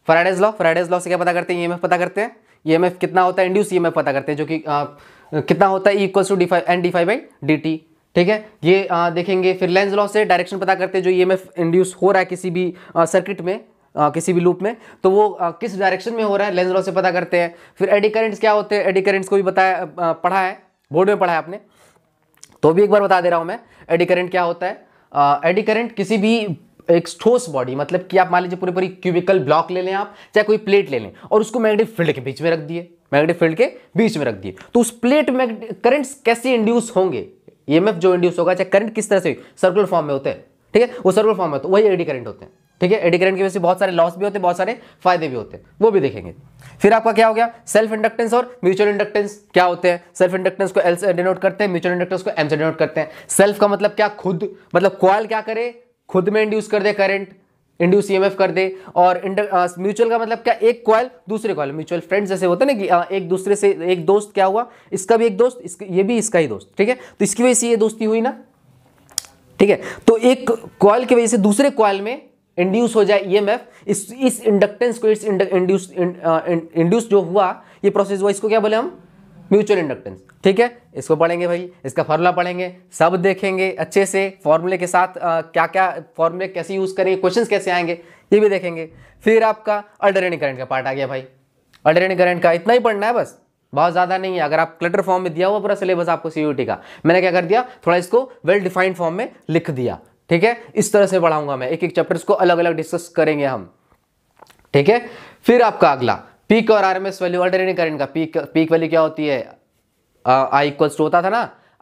S1: फ्राइडेज लॉ फ्राइडेज लॉ से क्या पता करते हैं ई e पता करते हैं ई e कितना होता है इंड्यूस ई e पता करते हैं जो कि आ, कितना होता है equals to D phi N D phi by D T ठीक है ये आ, देखेंगे फिर लेंस लॉ से डायरेक्शन पता करते हैं जो ई इंड्यूस हो रहा है किसी भी सर्किट में आ, किसी भी लूप में तो वो आ, किस डायरेक्शन में हो रहा है लेंस लॉ से पता करते हैं फिर एडी करेंट्स क्या होते हैं एडी करेंट्स को भी बताया पढ़ा है बोर्ड में पढ़ा है आपने तो भी एक बार बता दे रहा हूं मैं एडी करंट क्या होता है एडी करंट किसी भी एक ठोस बॉडी मतलब कि आप मान लीजिए पूरी पूरी क्यूबिकल ब्लॉक ले लें आप चाहे कोई प्लेट ले लें और उसको मैग्नेटिक फील्ड के बीच में रख दिए मैग्नेटिक फील्ड के बीच में रख दिए तो उस प्लेट में करंट्स कैसे इंड्यूस होंगे ईएमएफ e जो इंड्यूस होगा चाहे करंट किस तरह से सर्कुलर फॉर्म में होते हैं ठीक है वो सर्कुलर फॉर्म में होते वही एडी करंट होते हैं ठीक है एडी करंट की वजह से बहुत सारे लॉस भी होते हैं बहुत सारे फायदे भी होते हैं वो भी देखेंगे फिर आपका क्या हो गया सेल्फ इंडक्टेंस और म्यूचुअल इंडक्टेंस क्या होते हैं सेल्फ इंडक्टेंस को एल से डिनोट करते हैं म्यूचुअल इंडक्टेंस को एम से डिनोट करते हैं सेल्फ का मतलब क्या खुद मतलब क्वाल क्या करे खुद में इंड्यूस कर दे करंट इंड्यूस ईएमएफ कर दे और म्यूचुअल का मतलब क्या एक क्वाल दूसरे कॉयल म्यूचुअल फ्रेंड्स जैसे होते ना कि आ, एक दूसरे से एक दोस्त क्या हुआ इसका भी एक दोस्त ये भी इसका ही दोस्त ठीक है तो इसकी वजह से ये दोस्ती हुई ना ठीक है तो एक कॉयल की वजह से दूसरे कॉयल में इंड्यूस हो जाए ईएमएफ e इस इस इंडक्टेंस को इट्स इंड्यूस इंड्यूस जो हुआ ये प्रोसेस हुआ इसको क्या बोले हम म्यूचुअल इंडक्टेंस ठीक है इसको पढ़ेंगे भाई इसका फॉर्मूला पढ़ेंगे सब देखेंगे अच्छे से फॉर्मूले के साथ आ, क्या क्या फॉर्मूले कैसे यूज़ करेंगे क्वेश्चंस कैसे आएंगे ये भी देखेंगे फिर आपका अल्टरनेटिंग करेंट का पार्ट आ गया भाई अल्टरनेटिंग करेंट का इतना ही पढ़ना है बस बहुत ज़्यादा नहीं है अगर आप क्लटर फॉर्म में दिया हुआ पूरा सिलेबस आपको सी का मैंने क्या कर दिया थोड़ा इसको वेल डिफाइंड फॉर्म में लिख दिया ठीक है इस तरह से बढ़ाऊंगा मैं एक एक चैप्टर्स को अलग अलग डिस्कस करेंगे हम ठीक है फिर आपका अगला पीक और आरएमएस वैल्यू अल्टरनेटिंग करंट का पीक पीक वैल्यू क्या होती है आई इक्वल्स टू होता था ना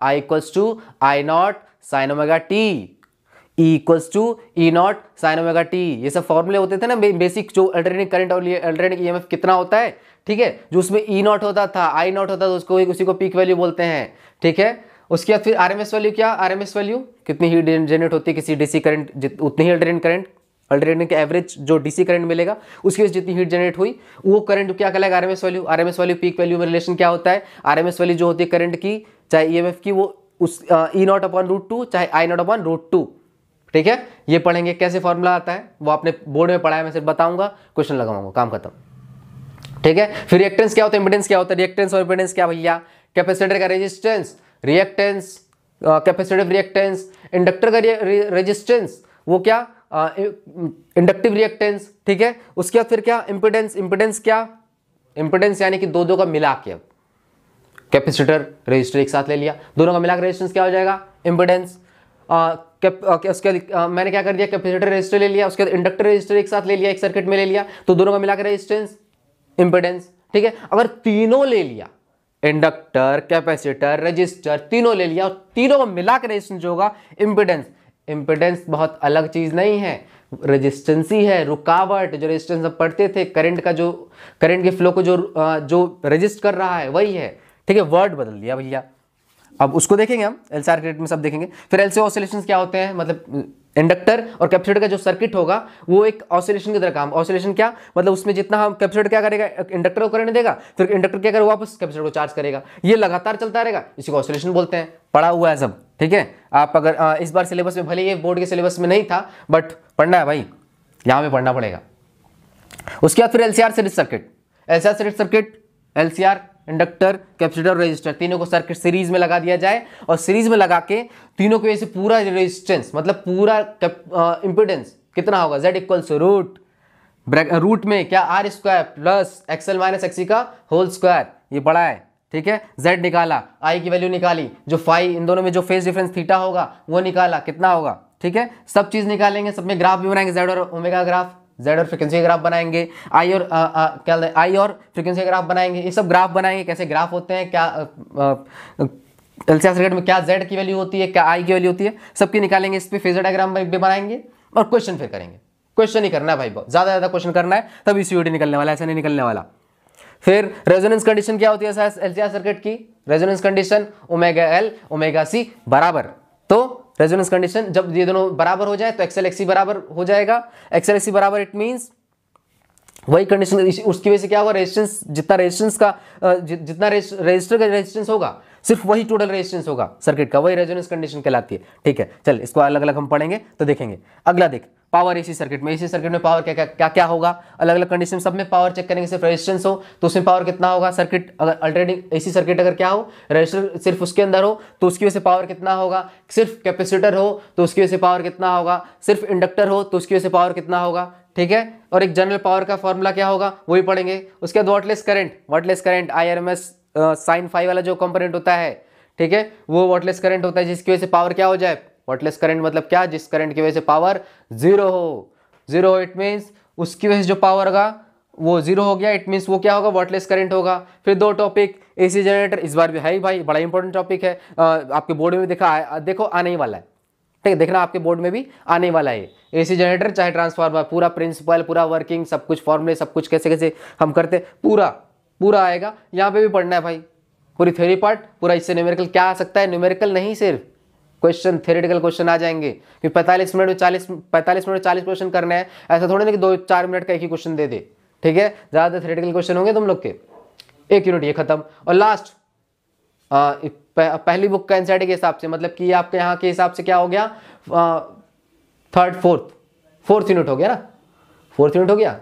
S1: I equals to I naught sine omega T E equals to E naught sine omega T ये सब फॉर्मूले होते थे ना बेसिक जो अल्टरनेटिंग करंट और अल्टरनेटिंग ईएमएफ e कितना होता है ठीक है जो उसमें ई e नॉट होता था आई नॉट होता था तो उसको उसी को पीक वैल्यू बोलते हैं ठीक है उसके बाद फिर आर वैल्यू क्या आर वैल्यू कितनी ही जनरेट होती है किसी डीसी करंट उतनी ही अल्टरनेट करंट अल्टरनेट के एवरेज जो डीसी करंट मिलेगा उसके बाद जितनी हीट जनरेट हुई वो करंट क्या कहलाएगा R value R value peak value में रिलेशन क्या होता है आर वैल्यू जो होती है करंट की चाहे ई e की वो उस E naught upon root two चाहे I naught upon root two ठीक है ये पढ़ेंगे कैसे फॉर्मूला आता है वो आपने बोर्ड में पढ़ाया मैं सिर्फ बताऊंगा क्वेश्चन लगाऊंगा काम खत्म ठीक है फिर रिएक्टेंस क्या होता है इम्पिडेंस क्या होता है रिएक्टेंस और इम्पिडेंस क्या भैया कैपेसिटर का resistance reactance capacitive reactance inductor का रेजिस्टेंस वो क्या इंडक्टिव uh, रिएक्टेंस ठीक है उसके बाद फिर क्या इंपिडेंस इंपिडेंस क्या इंपिडेंस यानी कि दो दो का मिला के अब कैपेसिटर रजिस्टर एक साथ ले लिया दोनों का मिलाकर रजिस्टेंस क्या हो जाएगा इंपिडेंस uh, uh, उसके मैंने क्या कर दिया कैपेसिटर रजिस्टर ले लिया उसके बाद इंडक्टर रजिस्टर एक साथ ले लिया एक सर्किट में ले लिया तो दोनों का मिलाकर रजिस्टेंस इंपिडेंस ठीक है अगर तीनों ले लिया इंडक्टर कैपेसिटर रजिस्टर तीनों ले लिया तीनों को मिला के रेजिस्टेंस जो होगा इंपिडेंस इंपिडेंस बहुत अलग चीज़ नहीं है रेजिस्टेंस ही है रुकावट जो रेजिस्टेंस हम पढ़ते थे करंट का जो करंट के फ्लो को जो जो रजिस्ट कर रहा है वही है ठीक है वर्ड बदल दिया भैया अब उसको देखेंगे हम एल सी में सब देखेंगे फिर एल सी ऑसिलेशन क्या होते हैं मतलब इंडक्टर और कैपेसिटर का जो सर्किट होगा वो एक ऑसिलेशन की तरह काम ऑसिलेशन क्या मतलब उसमें जितना हम कैपेसिटर क्या करेगा इंडक्टर को करने देगा फिर इंडक्टर क्या करेगा वापस कैपेसिटर को चार्ज करेगा ये लगातार चलता रहेगा इसी को ऑसिलेशन बोलते हैं पढ़ा हुआ है सब ठीक है आप अगर आ, इस बार सिलेबस में भले ही बोर्ड के सिलेबस में नहीं था बट पढ़ना है भाई यहाँ पर पढ़ना पड़ेगा उसके बाद फिर L C series circuit L series circuit L inductor capacitor resistor तीनों को सर्किट सीरीज में लगा दिया जाए और सीरीज में लगा के तीनों की वजह से पूरा रेजिस्टेंस मतलब पूरा इम्पिडेंस कितना होगा जेड इक्वल्स रूट रूट में क्या R square plus XL minus XC का होल स्क्वायर ये बड़ा है ठीक है जेड निकाला आई की वैल्यू निकाली जो फाइव इन दोनों में जो फेस डिफरेंस थीटा होगा वो निकाला कितना होगा ठीक है सब चीज निकालेंगे सब में ग्राफ भी बनाएंगे जेड और ओमेगा ग्राफ जेड और फ्रिक्वेंसी ग्राफ बनाएंगे आई और आ, uh, आ, uh, क्या आई और फ्रिक्वेंसी ग्राफ बनाएंगे ये सब ग्राफ बनाएंगे कैसे ग्राफ होते हैं क्या एलसीआर uh, सर्किट में क्या जेड की वैल्यू होती है क्या आई की वैल्यू होती है सबकी निकालेंगे इस पर फेजर डायग्राम भी बनाएंगे और क्वेश्चन फिर करेंगे क्वेश्चन ही करना है भाई बहुत ज़्यादा ज़्यादा क्वेश्चन करना है तब तभी वीडियो निकलने वाला ऐसा नहीं निकलने वाला फिर रेजोनेंस कंडीशन क्या होती है सर एल सर्किट की resonance condition omega L omega C बराबर तो रेजोनेंस कंडीशन जब ये दोनों बराबर हो जाए तो एक्सएल एक्सी बराबर हो जाएगा एक्सएल एक्सी बराबर इट मीन्स वही कंडीशन उसकी वजह से क्या होगा रेजिस्टेंस जितना रेजिस्टेंस का जितना रेजिस्टर का रेजिस्टेंस होगा सिर्फ वही टोटल रेजिस्टेंस होगा सर्किट का वही रेजोनेंस कंडीशन कहलाती है ठीक है चल इसको अलग अलग हम पढ़ेंगे तो देखेंगे अगला देख पावर एसी सर्किट में एसी सर्किट में पावर क्या क्या क्या क्या होगा अलग अलग कंडीशन सब में पावर चेक करेंगे सिर्फ रेजिस्टेंस हो तो उसमें पावर कितना होगा सर्किट अगर अल्टरनेटिंग एसी सर्किट अगर क्या हो रेजिस्टर सिर्फ उसके अंदर हो तो उसकी वजह से पावर कितना होगा सिर्फ कैपेसिटर हो तो उसकी वजह से पावर कितना होगा सिर्फ इंडक्टर हो तो उसकी वजह से पावर कितना होगा ठीक है और एक जनरल पावर का फॉर्मूला क्या होगा वही पढ़ेंगे उसके बाद wattless current wattless current I R M S sine five वाला जो कॉम्पोनेंट होता है ठीक है वो वॉटलेस करंट होता है जिसकी वजह से पावर क्या हो जाए वॉटलेस करंट मतलब क्या जिस करंट की वजह से पावर जीरो हो जीरो इट मीन्स उसकी वजह से जो पावर होगा वो जीरो हो गया इट मीन्स वो क्या होगा वॉटलेस करंट होगा फिर दो टॉपिक एसी जनरेटर इस बार भी है भाई बड़ा इंपॉर्टेंट टॉपिक है आपके बोर्ड में देखा देखो आने ही वाला है ठीक है देखना आपके बोर्ड में भी आने वाला है एसी जनरेटर चाहे ट्रांसफार्मर पूरा प्रिंसिपल पूरा वर्किंग सब कुछ फॉर्मूले सब कुछ कैसे कैसे हम करते पूरा पूरा आएगा यहाँ पे भी पढ़ना है भाई पूरी थ्योरी पार्ट पूरा इससे न्यूमेरिकल क्या आ सकता है न्यूमेरिकल नहीं सिर्फ क्वेश्चन थेरेटिकल क्वेश्चन आ जाएंगे कि पैंतालीस मिनट में चालीस पैंतालीस मिनट में चालीस क्वेश्चन करने हैं ऐसा थोड़ी ना कि दो चार मिनट का एक ही क्वेश्चन दे दे ठीक है ज़्यादातर थेरेटिकल क्वेश्चन होंगे तुम लोग के एक यूनिट ये खत्म और लास्ट पहली बुक का एनसीआरटी के हिसाब से मतलब कि आपके यहाँ के हिसाब से क्या हो गया थर्ड फोर्थ फोर्थ यूनिट हो गया ना फोर्थ यूनिट हो गया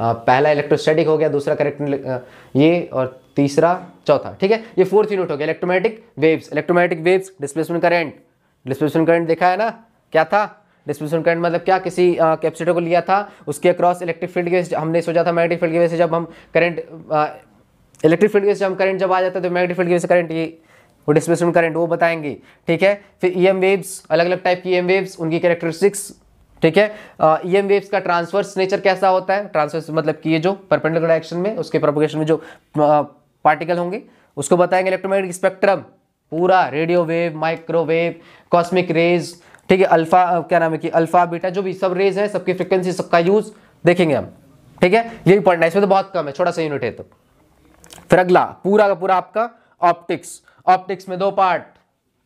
S1: पहला इलेक्ट्रोस्टैटिक हो गया दूसरा करेक्ट ये और तीसरा चौथा ठीक है ये फोर्थ यूनिट हो गया electromagnetic waves electromagnetic waves displacement current displacement current देखा है ना क्या था डिस्प्लेसमेंट करंट मतलब क्या किसी कैपेसिटर को लिया था उसके अक्रॉस इलेक्ट्रिक फील्ड की वजह से हमने सोचा था मैग्नेटिक फील्ड की वजह से जब हम करंट इलेक्ट्रिक फील्ड की वजह से हम करंट जब आ जाता है तो मैग्नेटिक फील्ड की वजह से करंट ये वो डिस्प्लेसमेंट करंट वो बताएंगे ठीक है फिर ई एम वेव्स अलग अलग टाइप की ई एम वेव्स उनकी कैरेक्टरिस्टिक्स ठीक है ई एम वेव्स का ट्रांसवर्स नेचर कैसा होता है ट्रांसवर्स मतलब कि ये जो परपेंडिकुलर डायरेक्शन में उसके प्रोपोगेशन में जो पार्टिकल होंगे उसको बताएंगे इलेक्ट्रोमैग्नेटिक स्पेक्ट्रम पूरा radio wave microwave cosmic rays ठीक है अल्फा क्या नाम है कि अल्फा बीटा जो भी सब रेज है सबकी फ्रिक्वेंसी सबका यूज देखेंगे हम ठीक है ये भी पढ़ना है इसमें तो बहुत कम है छोटा सा यूनिट है तो फिर अगला पूरा का पूरा आपका ऑप्टिक्स ऑप्टिक्स में दो part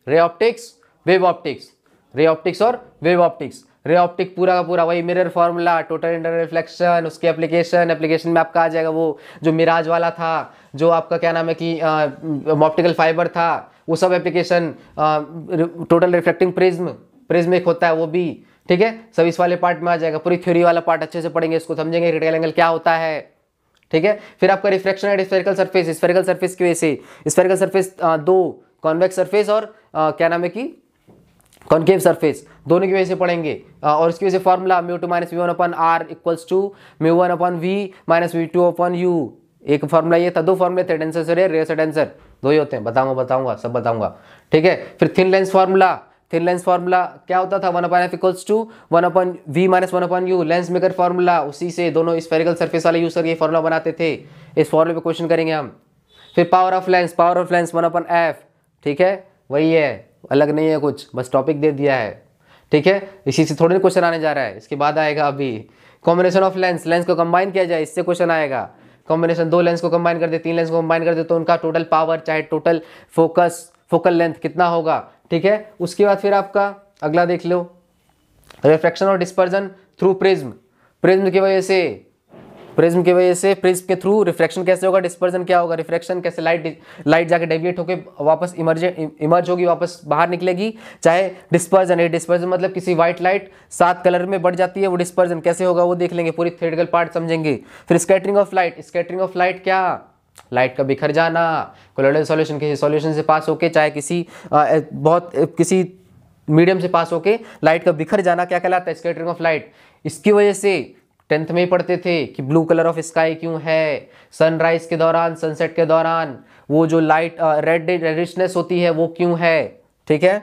S1: ray optics wave optics ray optics और वेव ऑप्टिक्स रे ऑप्टिक पूरा का पूरा वही mirror formula total inter reflection उसके एप्लीकेशन एप्लीकेशन में आपका आ जाएगा वो जो मिराज वाला था जो आपका क्या नाम है कि ऑप्टिकल फाइबर था वो सब application total reflecting prism prism एक होता है वो भी ठीक है सब इस वाले पार्ट में आ जाएगा पूरी थ्योरी वाला पार्ट अच्छे से पढ़ेंगे इसको समझेंगे रिटेल एंगल क्या होता है ठीक है फिर आपका reflection at spherical surface spherical surface की वजह से स्पेरिकल सर्फेस दो कॉन्वेक्स सर्फेस और क्या नाम है कि कॉन्केव सरफेस दोनों की वजह से पढ़ेंगे और इसकी वजह से formula mu two minus V one upon R equals to mu one upon V minus V two upon U एक फॉर्मूला ये था दो फॉर्मूले थर्ड आंसर सर है रेयर सेट आंसर दो ही होते हैं बताऊंगा बताऊंगा सब बताऊंगा ठीक है फिर thin lens formula thin lens formula क्या होता था one upon F equals to one upon V minus one upon U lens maker formula उसी से दोनों स्पेरिकल सर्फेस वाले यूज करके फॉर्मूला बनाते थे इस फॉर्मूले पर क्वेश्चन करेंगे हम फिर power of lens power of lens one upon F ठीक है वही है अलग नहीं है कुछ बस टॉपिक दे दिया है ठीक है इसी से थोड़े क्वेश्चन आने जा रहा है इसके बाद आएगा अभी कॉम्बिनेशन ऑफ लेंस लेंस को कंबाइन किया जाए इससे क्वेश्चन आएगा कॉम्बिनेशन दो लेंस को कंबाइन कर दे तीन लेंस को कंबाइन कर दे तो उनका टोटल पावर चाहे टोटल फोकस फोकल लेंथ कितना होगा ठीक है उसके बाद फिर आपका अगला देख लो रिफ्रैक्शन और डिस्पर्जन थ्रू प्रिज्म प्रिज्म की वजह से प्रिज्म की वजह से प्रिज्म के थ्रू रिफ्रैक्शन कैसे होगा डिस्पर्जन क्या होगा रिफ्रैक्शन कैसे लाइट लाइट जाके डेविएट होकर वापस इमर्ज इमर्ज e- होगी वापस बाहर निकलेगी चाहे डिस्पर्जन है डिस्पर्जन मतलब किसी व्हाइट लाइट सात कलर में बढ़ जाती है वो डिस्पर्जन कैसे होगा वो देख लेंगे पूरी थ्रेडिकल पार्ट समझेंगे फिर scattering of light scattering of light क्या लाइट का बिखर जाना कोलोडल सॉल्यूशन किसी सॉल्यूशन से पास होके चाहे किसी आ, बहुत किसी मीडियम से पास होके लाइट का बिखर जाना क्या कहलाता है स्कैटरिंग ऑफ लाइट इसकी वजह से टेंथ में ही पढ़ते थे कि ब्लू कलर ऑफ स्काई क्यों है सनराइज के दौरान सनसेट के दौरान वो जो लाइट रेड रेडिशनेस होती है वो क्यों है ठीक है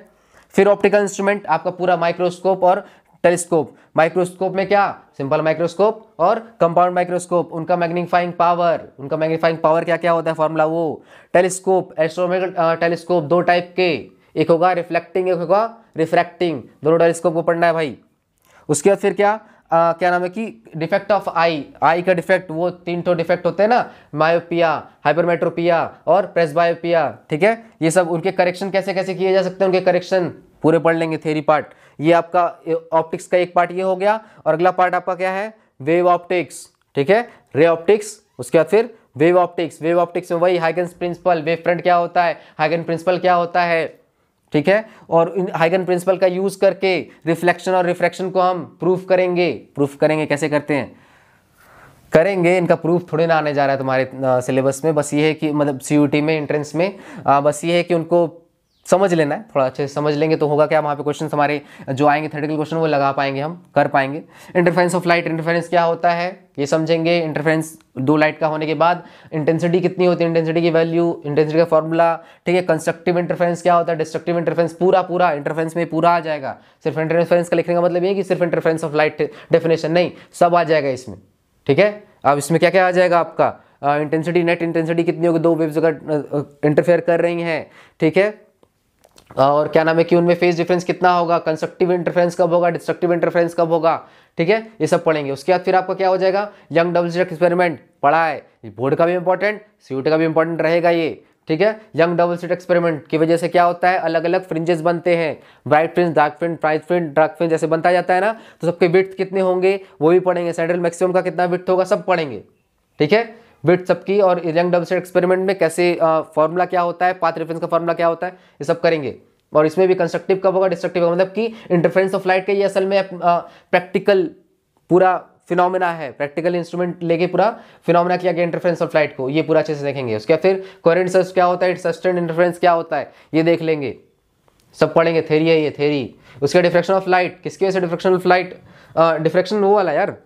S1: फिर ऑप्टिकल इंस्ट्रूमेंट आपका पूरा माइक्रोस्कोप और टेलीस्कोप माइक्रोस्कोप में क्या सिंपल माइक्रोस्कोप और कंपाउंड माइक्रोस्कोप उनका मैग्नीफाइंग पावर उनका मैग्नीफाइंग पावर क्या क्या होता है फॉर्मूला वो टेलीस्कोप एस्ट्रोमिकल टेलीस्कोप दो टाइप के एक होगा रिफ्लेक्टिंग एक होगा रिफ्रैक्टिंग दोनों टेलीस्कोप को पढ़ना है भाई उसके बाद फिर क्या आ, क्या नाम है कि डिफेक्ट ऑफ आई आई का डिफेक्ट वो तीन तो डिफेक्ट होते हैं ना मायोपिया हाइपरमेट्रोपिया और प्रेसबायोपिया ठीक है ये सब उनके करेक्शन कैसे कैसे किए जा सकते हैं उनके करेक्शन पूरे पढ़ लेंगे थेरी पार्ट ये आपका ऑप्टिक्स का एक पार्ट ये हो गया और अगला पार्ट आपका क्या है वेव ऑप्टिक्स ठीक है रे ऑप्टिक्स उसके बाद फिर वेव ऑप्टिक्स वेव ऑप्टिक्स में वही हाइगन प्रिंसिपल वेव फ्रंट क्या होता है हाइगन प्रिंसिपल क्या होता है ठीक है और हाइगन प्रिंसिपल का यूज करके रिफ्लेक्शन और रिफ्रैक्शन को हम प्रूफ करेंगे प्रूफ करेंगे कैसे करते हैं करेंगे इनका प्रूफ थोड़े ना आने जा रहा है तुम्हारे सिलेबस में बस ये है कि मतलब सी में एंट्रेंस में आ, बस ये है कि उनको समझ लेना है थोड़ा अच्छे से समझ लेंगे तो होगा क्या वहाँ पे क्वेश्चन हमारे जो आएंगे थर्टिकल क्वेश्चन वो लगा पाएंगे हम कर पाएंगे इंटरफेरेंस ऑफ लाइट इंटरफेरेंस क्या होता है ये समझेंगे इंटरफेरेंस दो लाइट का होने के बाद इंटेंसिटी कितनी होती है इंटेंसिटी की वैल्यू इंटेंसिटी का फॉर्मूला ठीक है कंस्ट्रक्टिव इंटरफेरेंस क्या होता है डिस्ट्रक्टिव इंटरफेरेंस पूरा पूरा इंटरफेरेंस में पूरा आ जाएगा सिर्फ इंटरफेरेंस का लिखने का मतलब ये कि सिर्फ इंटरफेरेंस ऑफ लाइट डेफिनेशन नहीं सब आ जाएगा इसमें ठीक है अब इसमें क्या क्या आ जाएगा आपका इंटेंसिटी नेट इंटेंसिटी कितनी होगी दो वेव्स अगर इंटरफेयर कर रही हैं ठीक है और क्या नाम है कि उनमें फेज डिफरेंस कितना होगा कंस्ट्रक्टिव इंटरफेरेंस कब होगा डिस्ट्रक्टिव इंटरफेरेंस कब होगा ठीक है ये सब पढ़ेंगे उसके बाद फिर आपका क्या हो जाएगा यंग डबल स्लिट एक्सपेरिमेंट पढ़ा है बोर्ड का भी इंपॉर्टेंट सीट का भी इंपॉर्टेंट रहेगा ये ठीक है यंग डबल स्लिट एक्सपेरिमेंट की वजह से क्या होता है अलग अलग फ्रिंजेस बनते हैं bright fringe dark fringe bright fringe dark fringe जैसे बनता जाता है ना तो सबके विथ कितने होंगे वो भी पढ़ेंगे सेंट्रल मैक्सिमम का कितना विथ होगा सब पढ़ेंगे ठीक है विट सबकी और यंग डबल एक्सपेरिमेंट में कैसे फॉर्मूला क्या होता है पाथ रेफरेंस का फॉर्मूला क्या होता है ये सब करेंगे और इसमें भी कंस्ट्रक्टिव कब होगा डिस्ट्रक्टिव होगा मतलब कि इंटरफेरेंस ऑफ लाइट का ये असल में प्रैक्टिकल पूरा फिनोमिना है प्रैक्टिकल इंस्ट्रूमेंट लेके पूरा फिनोमिना किया गया इंटरफेरेंस ऑफ लाइट को ये पूरा अच्छे से देखेंगे उसके फिर कोरेंट सर्स क्या होता है सस्टेंड इंटरफेरेंस क्या होता है ये देख लेंगे सब पढ़ेंगे थेरी है ये थेरी उसके डिफ्रेक्शन ऑफ लाइट किसकी वजह से डिफ्रेक्शन ऑफ लाइट डिफ्रेक्शन वो वाला यार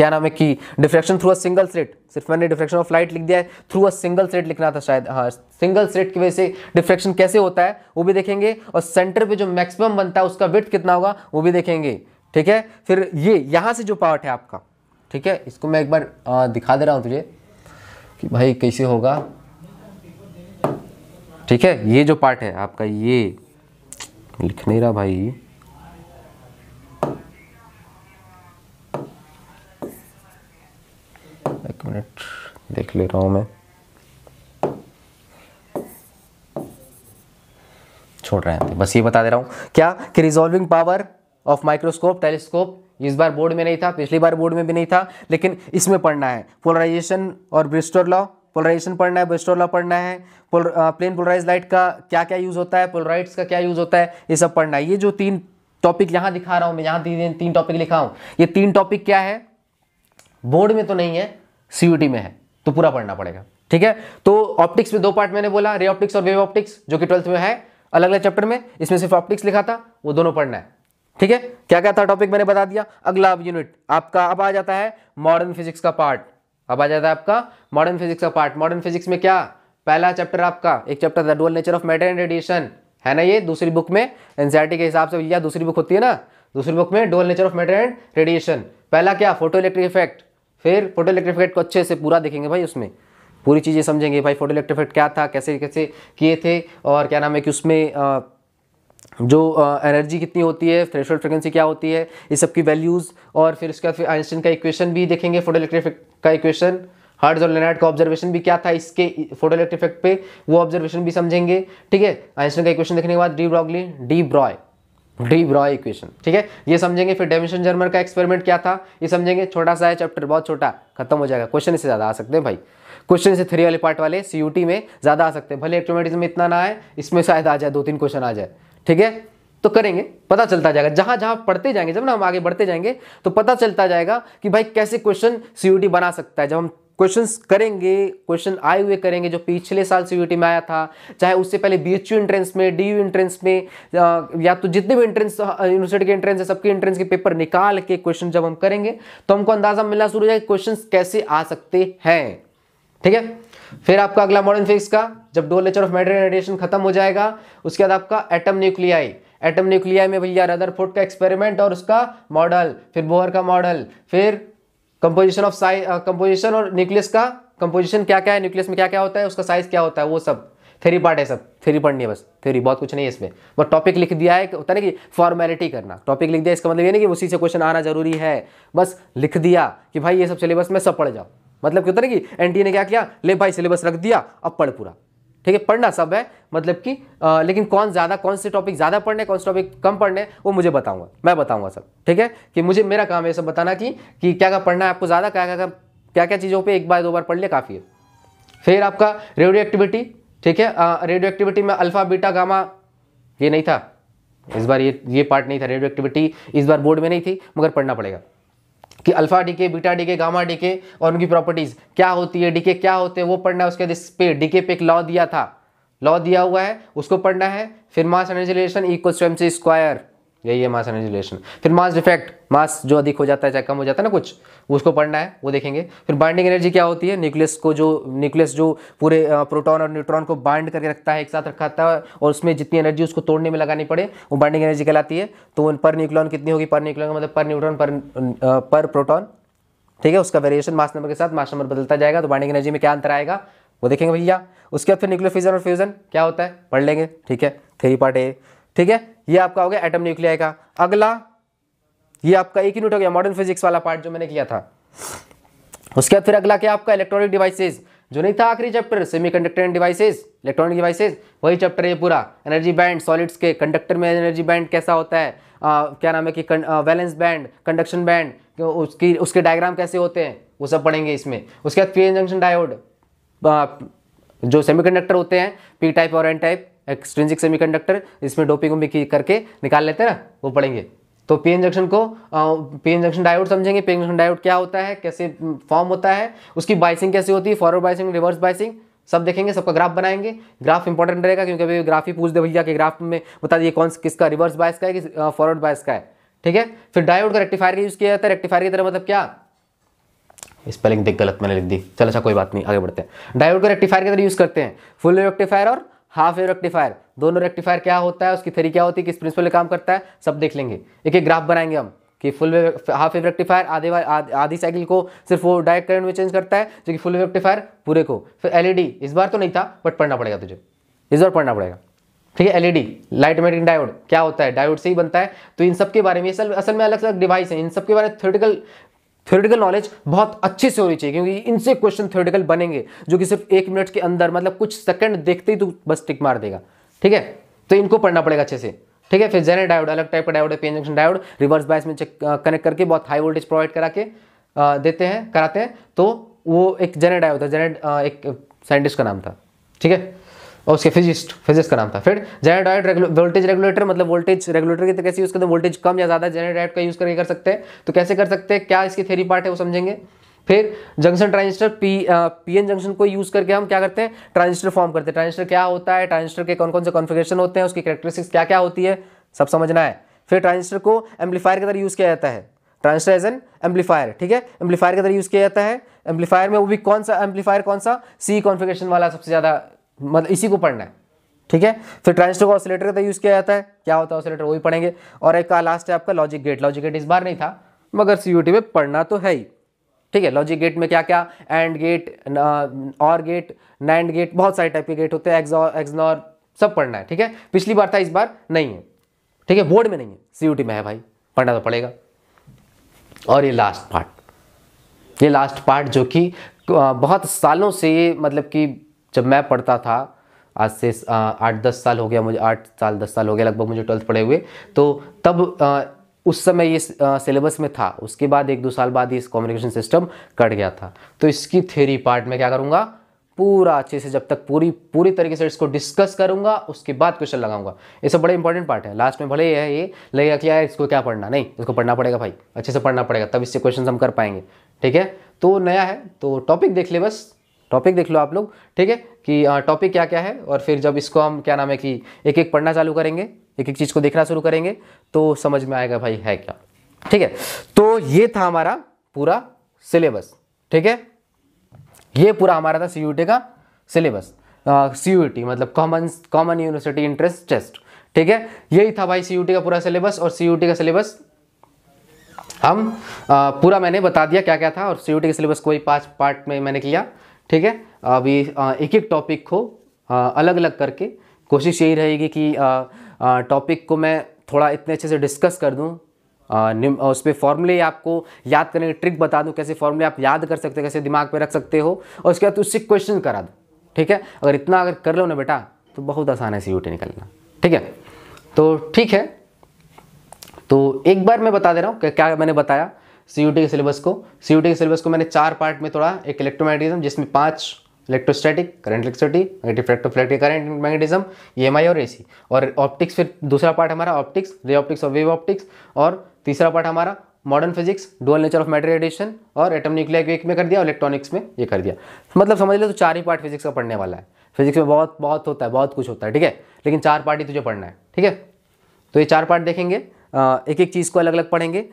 S1: क्या नाम है कि diffraction through a single slit सिर्फ मैंने डिफ्रेक्शन ऑफ लाइट लिख दिया है थ्रू अ सिंगल स्रेट लिखना था शायद हाँ सिंगल स्रेट की वजह से डिफ्रेक्शन कैसे होता है वो भी देखेंगे और सेंटर पे जो मैक्सिमम बनता है उसका विथ कितना होगा वो भी देखेंगे ठीक है फिर ये यहाँ से जो पार्ट है आपका ठीक है इसको मैं एक बार आ, दिखा दे रहा हूँ तुझे कि भाई कैसे होगा ठीक है ये जो पार्ट है आपका ये लिख नहीं रहा भाई मिनट देख ले रहा हूँ मैं छोड़ रहे हैं बस ये बता दे रहा हूँ क्या कि resolving power of microscope telescope इस बार बोर्ड में नहीं था पिछली बार बोर्ड में भी नहीं था लेकिन इसमें पढ़ना है पोलराइजेशन और ब्रिस्टोर लॉ पोलराइजेशन पढ़ना है ब्रिस्टोर लॉ पढ़ना है पोल, प्लेन पोलराइज लाइट का क्या क्या यूज़ होता है पोलराइड्स का क्या यूज़ होता है ये सब पढ़ना है ये जो तीन टॉपिक यहाँ दिखा रहा हूँ मैं यहाँ तीन टॉपिक लिखा हूँ ये तीन टॉपिक क्या है बोर्ड में तो नहीं है सीयूटी में है तो पूरा पढ़ना पड़ेगा ठीक है तो ऑप्टिक्स में दो पार्ट मैंने बोला रे ऑप्टिक्स और वेव ऑप्टिक्स जो कि ट्वेल्थ में है अलग अलग चैप्टर में इसमें सिर्फ ऑप्टिक्स लिखा था वो दोनों पढ़ना है ठीक है क्या क्या था टॉपिक मैंने बता दिया अगला अब यूनिट आपका अब आ जाता है मॉडर्न फिजिक्स का पार्ट अब आ जाता है आपका मॉडर्न फिजिक्स का पार्ट मॉडर्न फिजिक्स में क्या पहला चैप्टर आपका एक चैप्टर था dual nature of matter and radiation है ना ये दूसरी बुक में एनसीआरटी के हिसाब से लिया दूसरी बुक होती है ना दूसरी बुक में dual nature of matter and radiation पहला क्या फोटो इलेक्ट्रिक इफेक्ट फिर फोटो इलेक्ट्रिफिकेट को अच्छे से पूरा देखेंगे भाई उसमें पूरी चीज़ें समझेंगे भाई फोटो इलेक्ट्रिफिकेट क्या था कैसे कैसे किए थे और क्या नाम है कि उसमें आ, जो आ, एनर्जी कितनी होती है थ्रेशोल्ड फ्रिक्वेंसी क्या होती है ये सब की वैल्यूज़ और फिर उसके बाद फिर आइंस्टीन का इक्वेशन भी देखेंगे फोटो इलेक्ट्रिफिकेट का इक्वेशन हार्ड्स और लेनार्ड का ऑब्जर्वेशन भी क्या था इसके फोटो इलेक्ट्रिफिकेट पे वो ऑब्जर्वेशन भी समझेंगे ठीक है आइंस्टीन का इक्वेशन देखने के बाद de Broglie de Broglie de Broglie equation ठीक है ये समझेंगे फिर डेमिशन जर्मर का एक्सपेरिमेंट क्या था ये समझेंगे छोटा सा है चैप्टर बहुत छोटा खत्म हो जाएगा क्वेश्चन इससे ज़्यादा आ सकते हैं भाई क्वेश्चन से थ्री वाले पार्ट वाले सी में ज़्यादा आ सकते हैं भले इलेक्ट्रोमेटिज्म में इतना ना आए इसमें शायद आ जाए दो तीन क्वेश्चन आ जाए ठीक है तो करेंगे पता चलता जाएगा जहां जहां पढ़ते जाएंगे जब ना हम आगे बढ़ते जाएंगे तो पता चलता जाएगा कि भाई कैसे क्वेश्चन सीयूटी बना सकता है जब हम क्वेश्चंस करेंगे क्वेश्चन आए हुए करेंगे जो पिछले साल सी में आया था चाहे उससे पहले बी एच एंट्रेंस में डी एंट्रेंस में या तो जितने भी एंट्रेंस यूनिवर्सिटी के एंट्रेंस है सबके एंट्रेंस के पेपर निकाल के क्वेश्चन जब हम करेंगे तो हमको अंदाजा मिलना शुरू हो जाएगा क्वेश्चन कैसे आ सकते हैं ठीक है फिर आपका अगला मॉडर्न फिजिक्स का जब dual nature of matter radiation खत्म हो जाएगा उसके बाद आपका एटम न्यूक्लियाई एटम न्यूक्लियाई में भैया रदरफोर्ड का एक्सपेरिमेंट और उसका मॉडल फिर बोहर का मॉडल फिर कंपोजिशन ऑफ साइज कंपोजिशन और न्यूक्लियस का कंपोजिशन क्या क्या है न्यूक्लियस में क्या क्या होता है उसका साइज क्या होता है वो सब थ्योरी पार्ट है सब थ्योरी पढ़नी है बस थ्योरी बहुत कुछ नहीं है इसमें बस टॉपिक लिख दिया है होता है ना कि फॉर्मेलिटी करना टॉपिक लिख दिया इसका मतलब ये नहीं कि उसी से क्वेश्चन आना जरूरी है बस लिख दिया कि भाई ये सब सिलेबस में सब पढ़ जाओ मतलब क्या होता है कि एनटीए ने क्या किया ले भाई सिलेबस रख दिया अब पढ़ पूरा ठीक है पढ़ना सब है मतलब कि लेकिन कौन ज़्यादा कौन से टॉपिक ज़्यादा पढ़ने कौन से टॉपिक कम पढ़ने वो मुझे बताऊंगा मैं बताऊंगा सब ठीक है कि मुझे मेरा काम है सब बताना कि कि क्या क्या पढ़ना है आपको ज़्यादा क्या क्या क्या क्या चीज़ों पे एक बार दो बार पढ़ लिया काफ़ी है फिर आपका रेडियो एक्टिविटी ठीक है रेडियो एक्टिविटी में अल्फ़ा बीटा गामा ये नहीं था इस बार ये ये पार्ट नहीं था रेडियो एक्टिविटी इस बार बोर्ड में नहीं थी मगर पढ़ना पड़ेगा कि alpha decay beta decay gamma decay और उनकी प्रॉपर्टीज़ क्या होती है डीके क्या होते हैं वो पढ़ना है उसके बाद इस पे डीके पे एक लॉ दिया था लॉ दिया हुआ है उसको पढ़ना है फिर mass energy relation equal to M C square यही है मास एनर्जी रिलेशन फिर मास डिफेक्ट मास जो अधिक हो जाता है चाहे कम हो जाता है ना कुछ उसको पढ़ना है वो देखेंगे फिर बाइंडिंग एनर्जी क्या होती है न्यूक्लियस को जो न्यूक्लियस जो पूरे प्रोटॉन और न्यूट्रॉन को बाइंड करके रखता है एक साथ रखा है और उसमें जितनी एनर्जी उसको तोड़ने में लगानी पड़े वो बाइंडिंग एनर्जी कहलाती है तो उन पर न्यूक्लॉन कितनी होगी पर न्यूक्लॉन मतलब पर न्यूट्रॉन पर पर प्रोटॉन ठीक है उसका वेरिएशन मास नंबर के साथ मास नंबर बदलता जाएगा तो बाइंडिंग एनर्जी में क्या अंतर आएगा वो देखेंगे भैया उसके बाद फिर न्यूक्लियर फ्यूजन और फ्यूजन क्या होता है पढ़ लेंगे ठीक है थ्री पार्ट ए ठीक है ये आपका हो गया एटम न्यूक्लियाई का अगला ये आपका एक यूनिट हो गया मॉडर्न फिजिक्स वाला पार्ट जो मैंने किया था उसके बाद फिर अगला क्या आपका इलेक्ट्रॉनिक डिवाइसेज जो नहीं था आखिरी chapter conductor and devices electronic devices वही चैप्टर है पूरा एनर्जी बैंड सॉलिड्स के कंडक्टर में एनर्जी बैंड कैसा होता है आ, क्या नाम है कि वैलेंस बैंड कंडक्शन बैंड उसकी उसके डायग्राम कैसे होते हैं वो सब पढ़ेंगे इसमें उसके बाद पी जंक्शन डायोड जो सेमी होते हैं पी टाइप और एन टाइप एक्सट्रेंजिक सेमीकंडक्टर इसमें डोपिंग वोपिंग करके निकाल लेते हैं ना वो पढ़ेंगे तो पीएन जंक्शन को पीएन जंक्शन डायोड समझेंगे पीएन जंक्शन डायोड क्या होता है कैसे फॉर्म होता है उसकी बाइसिंग कैसे होती है फॉरवर्ड बाइसिंग रिवर्स बाइसिंग सब देखेंगे सबका ग्राफ बनाएंगे ग्राफ इंपॉर्टेंट रहेगा क्योंकि अभी ग्राफ ही पूछ दे भैया कि ग्राफ में बता दिए कौन किसका रिवर्स बायस का है कि फॉरवर्ड बायस का है ठीक है फिर डायोड का रेक्टिफायर यूज़ किया जाता है रेक्टिफायर की तरह मतलब क्या स्पेलिंग देख गलत मैंने लिख दी चल अच्छा कोई बात नहीं आगे बढ़ते हैं डायोड का रेक्टिफायर की तरह यूज़ करते हैं फुल रेक्टिफायर और हाफ वेव रेक्टिफायर दोनों रेक्टिफायर क्या होता है उसकी थ्री क्या होती है किस प्रिंसिपल में काम करता है सब देख लेंगे एक एक ग्राफ बनाएंगे हम कि full wave half wave rectifier आधे आधी साइकिल को सिर्फ वो डायरेक्ट करंट में चेंज करता है जो कि फुल वेव रेक्टिफायर पूरे को फिर एलईडी इस बार तो नहीं था बट पढ़ना पड़ेगा तुझे इस बार पढ़ना पड़ेगा ठीक है एलईडी लाइट मेटिंग डायोड क्या होता है डायोड से ही बनता है तो इन सब के बारे में असल असल में अलग अलग डिवाइस है इन सब के बारे में थ्योरेटिकल थ्योरेटिकल नॉलेज बहुत अच्छे से होनी चाहिए क्योंकि इनसे क्वेश्चन थ्योरेटिकल बनेंगे जो कि सिर्फ एक मिनट के अंदर मतलब कुछ सेकंड देखते ही तो बस टिक मार देगा ठीक है तो इनको पढ़ना पड़ेगा अच्छे से ठीक है फिर जेनर डायोड अलग टाइप का डायोड है जंक्शन डायोड रिवर्स बायस में चेक कनेक्ट करके बहुत हाई वोल्टेज प्रोवाइड करा के देते हैं कराते हैं तो वो एक जेनर डायोड था जेनर एक साइंटिस्ट का नाम था ठीक है और उसके फिजिस्ट फिजिक्स का नाम था फिर जेनेडाइट रेगुल, वोल्टेज रेगुलेटर मतलब वोल्टेज रेगुलेटर की कैसे यूज़ करते हैं वोल्टेज कम या ज़्यादा डायट का यूज़ करके कर सकते हैं तो कैसे कर सकते हैं क्या इसकी थेरी पार्ट है वो समझेंगे फिर junction transistor P P N junction को यूज़ करके हम क्या करते हैं ट्रांजिस्टर फॉर्म करते हैं ट्रांजिस्टर क्या होता है ट्रांजिस्टर के कौन कौन से कॉन्फिगेशन होते हैं उसकी करेक्टरिस्टिक्स क्या क्या होती है सब समझना है फिर ट्रांजिस्टर को एम्पलीफायर के तरह यूज़ किया जाता है ट्रांजिस्टर एज एन एम्पलीफायर ठीक है एम्पलीफायर के तरह यूज़ किया जाता है एम्पलीफायर में वो भी कौन सा एम्पलीफायर कौन सा सी कॉन्फिगेशन वाला सबसे ज़्यादा मतलब इसी को पढ़ना है ठीक है फिर ट्रांजिस्टर को ऑसिलेटर का यूज़ तो किया जाता है क्या होता है ऑसिलेटर वही पढ़ेंगे और एक का लास्ट है आपका लॉजिक गेट लॉजिक गेट इस बार नहीं था मगर सी में पढ़ना तो है ही ठीक है लॉजिक गेट में क्या क्या AND gate OR gate NAND gate बहुत सारे टाइप के गेट होते हैं एग्जॉर एग्जनॉर सब पढ़ना है ठीक है पिछली बार था इस बार नहीं है ठीक है बोर्ड में नहीं है सी में है भाई पढ़ना तो पड़ेगा और ये लास्ट पार्ट ये लास्ट पार्ट जो कि बहुत सालों से मतलब कि जब मैं पढ़ता था आज से आठ दस साल हो गया मुझे आठ साल दस साल हो गया लगभग मुझे ट्वेल्थ पढ़े हुए तो तब आ, उस समय ये सिलेबस में था उसके बाद एक दो साल बाद इस कम्युनिकेशन सिस्टम कट गया था तो इसकी थ्योरी पार्ट में क्या करूँगा पूरा अच्छे से जब तक पूरी पूरी तरीके से इसको डिस्कस करूंगा उसके बाद क्वेश्चन लगाऊंगा ये सब बड़े इंपॉर्टेंट पार्ट है लास्ट में भले ही है ये लगेगा कि यार इसको क्या पढ़ना नहीं इसको पढ़ना पड़ेगा भाई अच्छे से पढ़ना पड़ेगा तब इससे क्वेश्चन हम कर पाएंगे ठीक है तो नया है तो टॉपिक देख ले बस टॉपिक देख लो आप लोग ठीक है कि टॉपिक क्या क्या है और फिर जब इसको हम क्या नाम है कि एक एक पढ़ना चालू करेंगे एक एक चीज़ को देखना शुरू करेंगे तो समझ में आएगा भाई है क्या ठीक है तो ये था हमारा पूरा सिलेबस ठीक है ये पूरा हमारा था सी का सिलेबस सी मतलब common common university entrance test ठीक है यही था भाई सी का पूरा सिलेबस और सी का सिलेबस हम uh, पूरा मैंने बता दिया क्या क्या था और सी का सिलेबस कोई पांच पार्ट में मैंने किया ठीक है अभी एक एक टॉपिक को अलग अलग करके कोशिश यही रहेगी कि टॉपिक को मैं थोड़ा इतने अच्छे से डिस्कस कर दूँ निम उस पर फॉर्मूले आपको याद करने की ट्रिक बता दूँ कैसे फॉर्मूले आप याद कर सकते हो कैसे दिमाग पे रख सकते हो और उसके बाद उससे क्वेश्चन करा दो ठीक है अगर इतना अगर कर लो ना बेटा तो बहुत आसान है सी निकलना ठीक है तो ठीक है तो एक बार मैं बता दे रहा हूँ क्या मैंने बताया सी के सिलेबस को सी के सिलेबस को मैंने चार पार्ट में थोड़ा एक इलेक्ट्रोमैग्नेटिज्म जिसमें पाँच electrostatic current electricity reflective current magnetism E और ए और ऑप्टिक्स फिर दूसरा पार्ट हमारा ऑप्टिक्स रे ऑप्टिक्स और वेव ऑप्टिक्स और तीसरा पार्ट हमारा modern physics dual nature of matter radiation और एटम न्यूक्लियर एक में कर दिया और इलेक्ट्रॉनिक्स में ये कर दिया मतलब समझ लो तो चार ही पार्ट फिजिक्स का पढ़ने वाला है फिजिक्स में बहुत बहुत होता है बहुत कुछ होता है ठीक है लेकिन चार पार्ट ही तुझे पढ़ना है ठीक है तो ये चार पार्ट देखेंगे एक एक चीज़ को अलग अलग पढ़ेंगे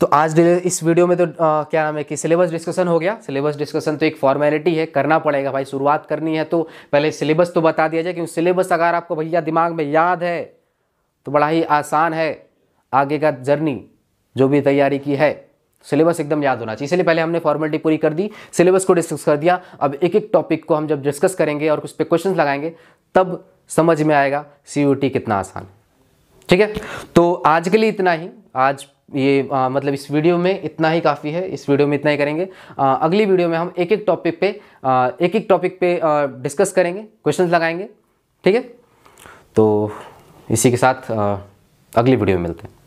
S1: तो आज इस वीडियो में तो आ, क्या नाम है कि सिलेबस डिस्कशन हो गया सिलेबस डिस्कशन तो एक फॉर्मेलिटी है करना पड़ेगा भाई शुरुआत करनी है तो पहले सिलेबस तो बता दिया जाए क्योंकि सिलेबस अगर आपको भैया दिमाग में याद है तो बड़ा ही आसान है आगे का जर्नी जो भी तैयारी की है सिलेबस एकदम याद होना चाहिए इसलिए पहले हमने फॉर्मेलिटी पूरी कर दी सिलेबस को डिस्कस कर दिया अब एक एक टॉपिक को हम जब डिस्कस करेंगे और उस पर क्वेश्चन लगाएंगे तब समझ में आएगा सी कितना आसान है ठीक है तो आज के लिए इतना ही आज ये आ, मतलब इस वीडियो में इतना ही काफ़ी है इस वीडियो में इतना ही करेंगे आ, अगली वीडियो में हम एक एक टॉपिक पे आ, एक एक टॉपिक पे आ, डिस्कस करेंगे क्वेश्चंस लगाएंगे ठीक है तो इसी के साथ आ, अगली वीडियो में मिलते हैं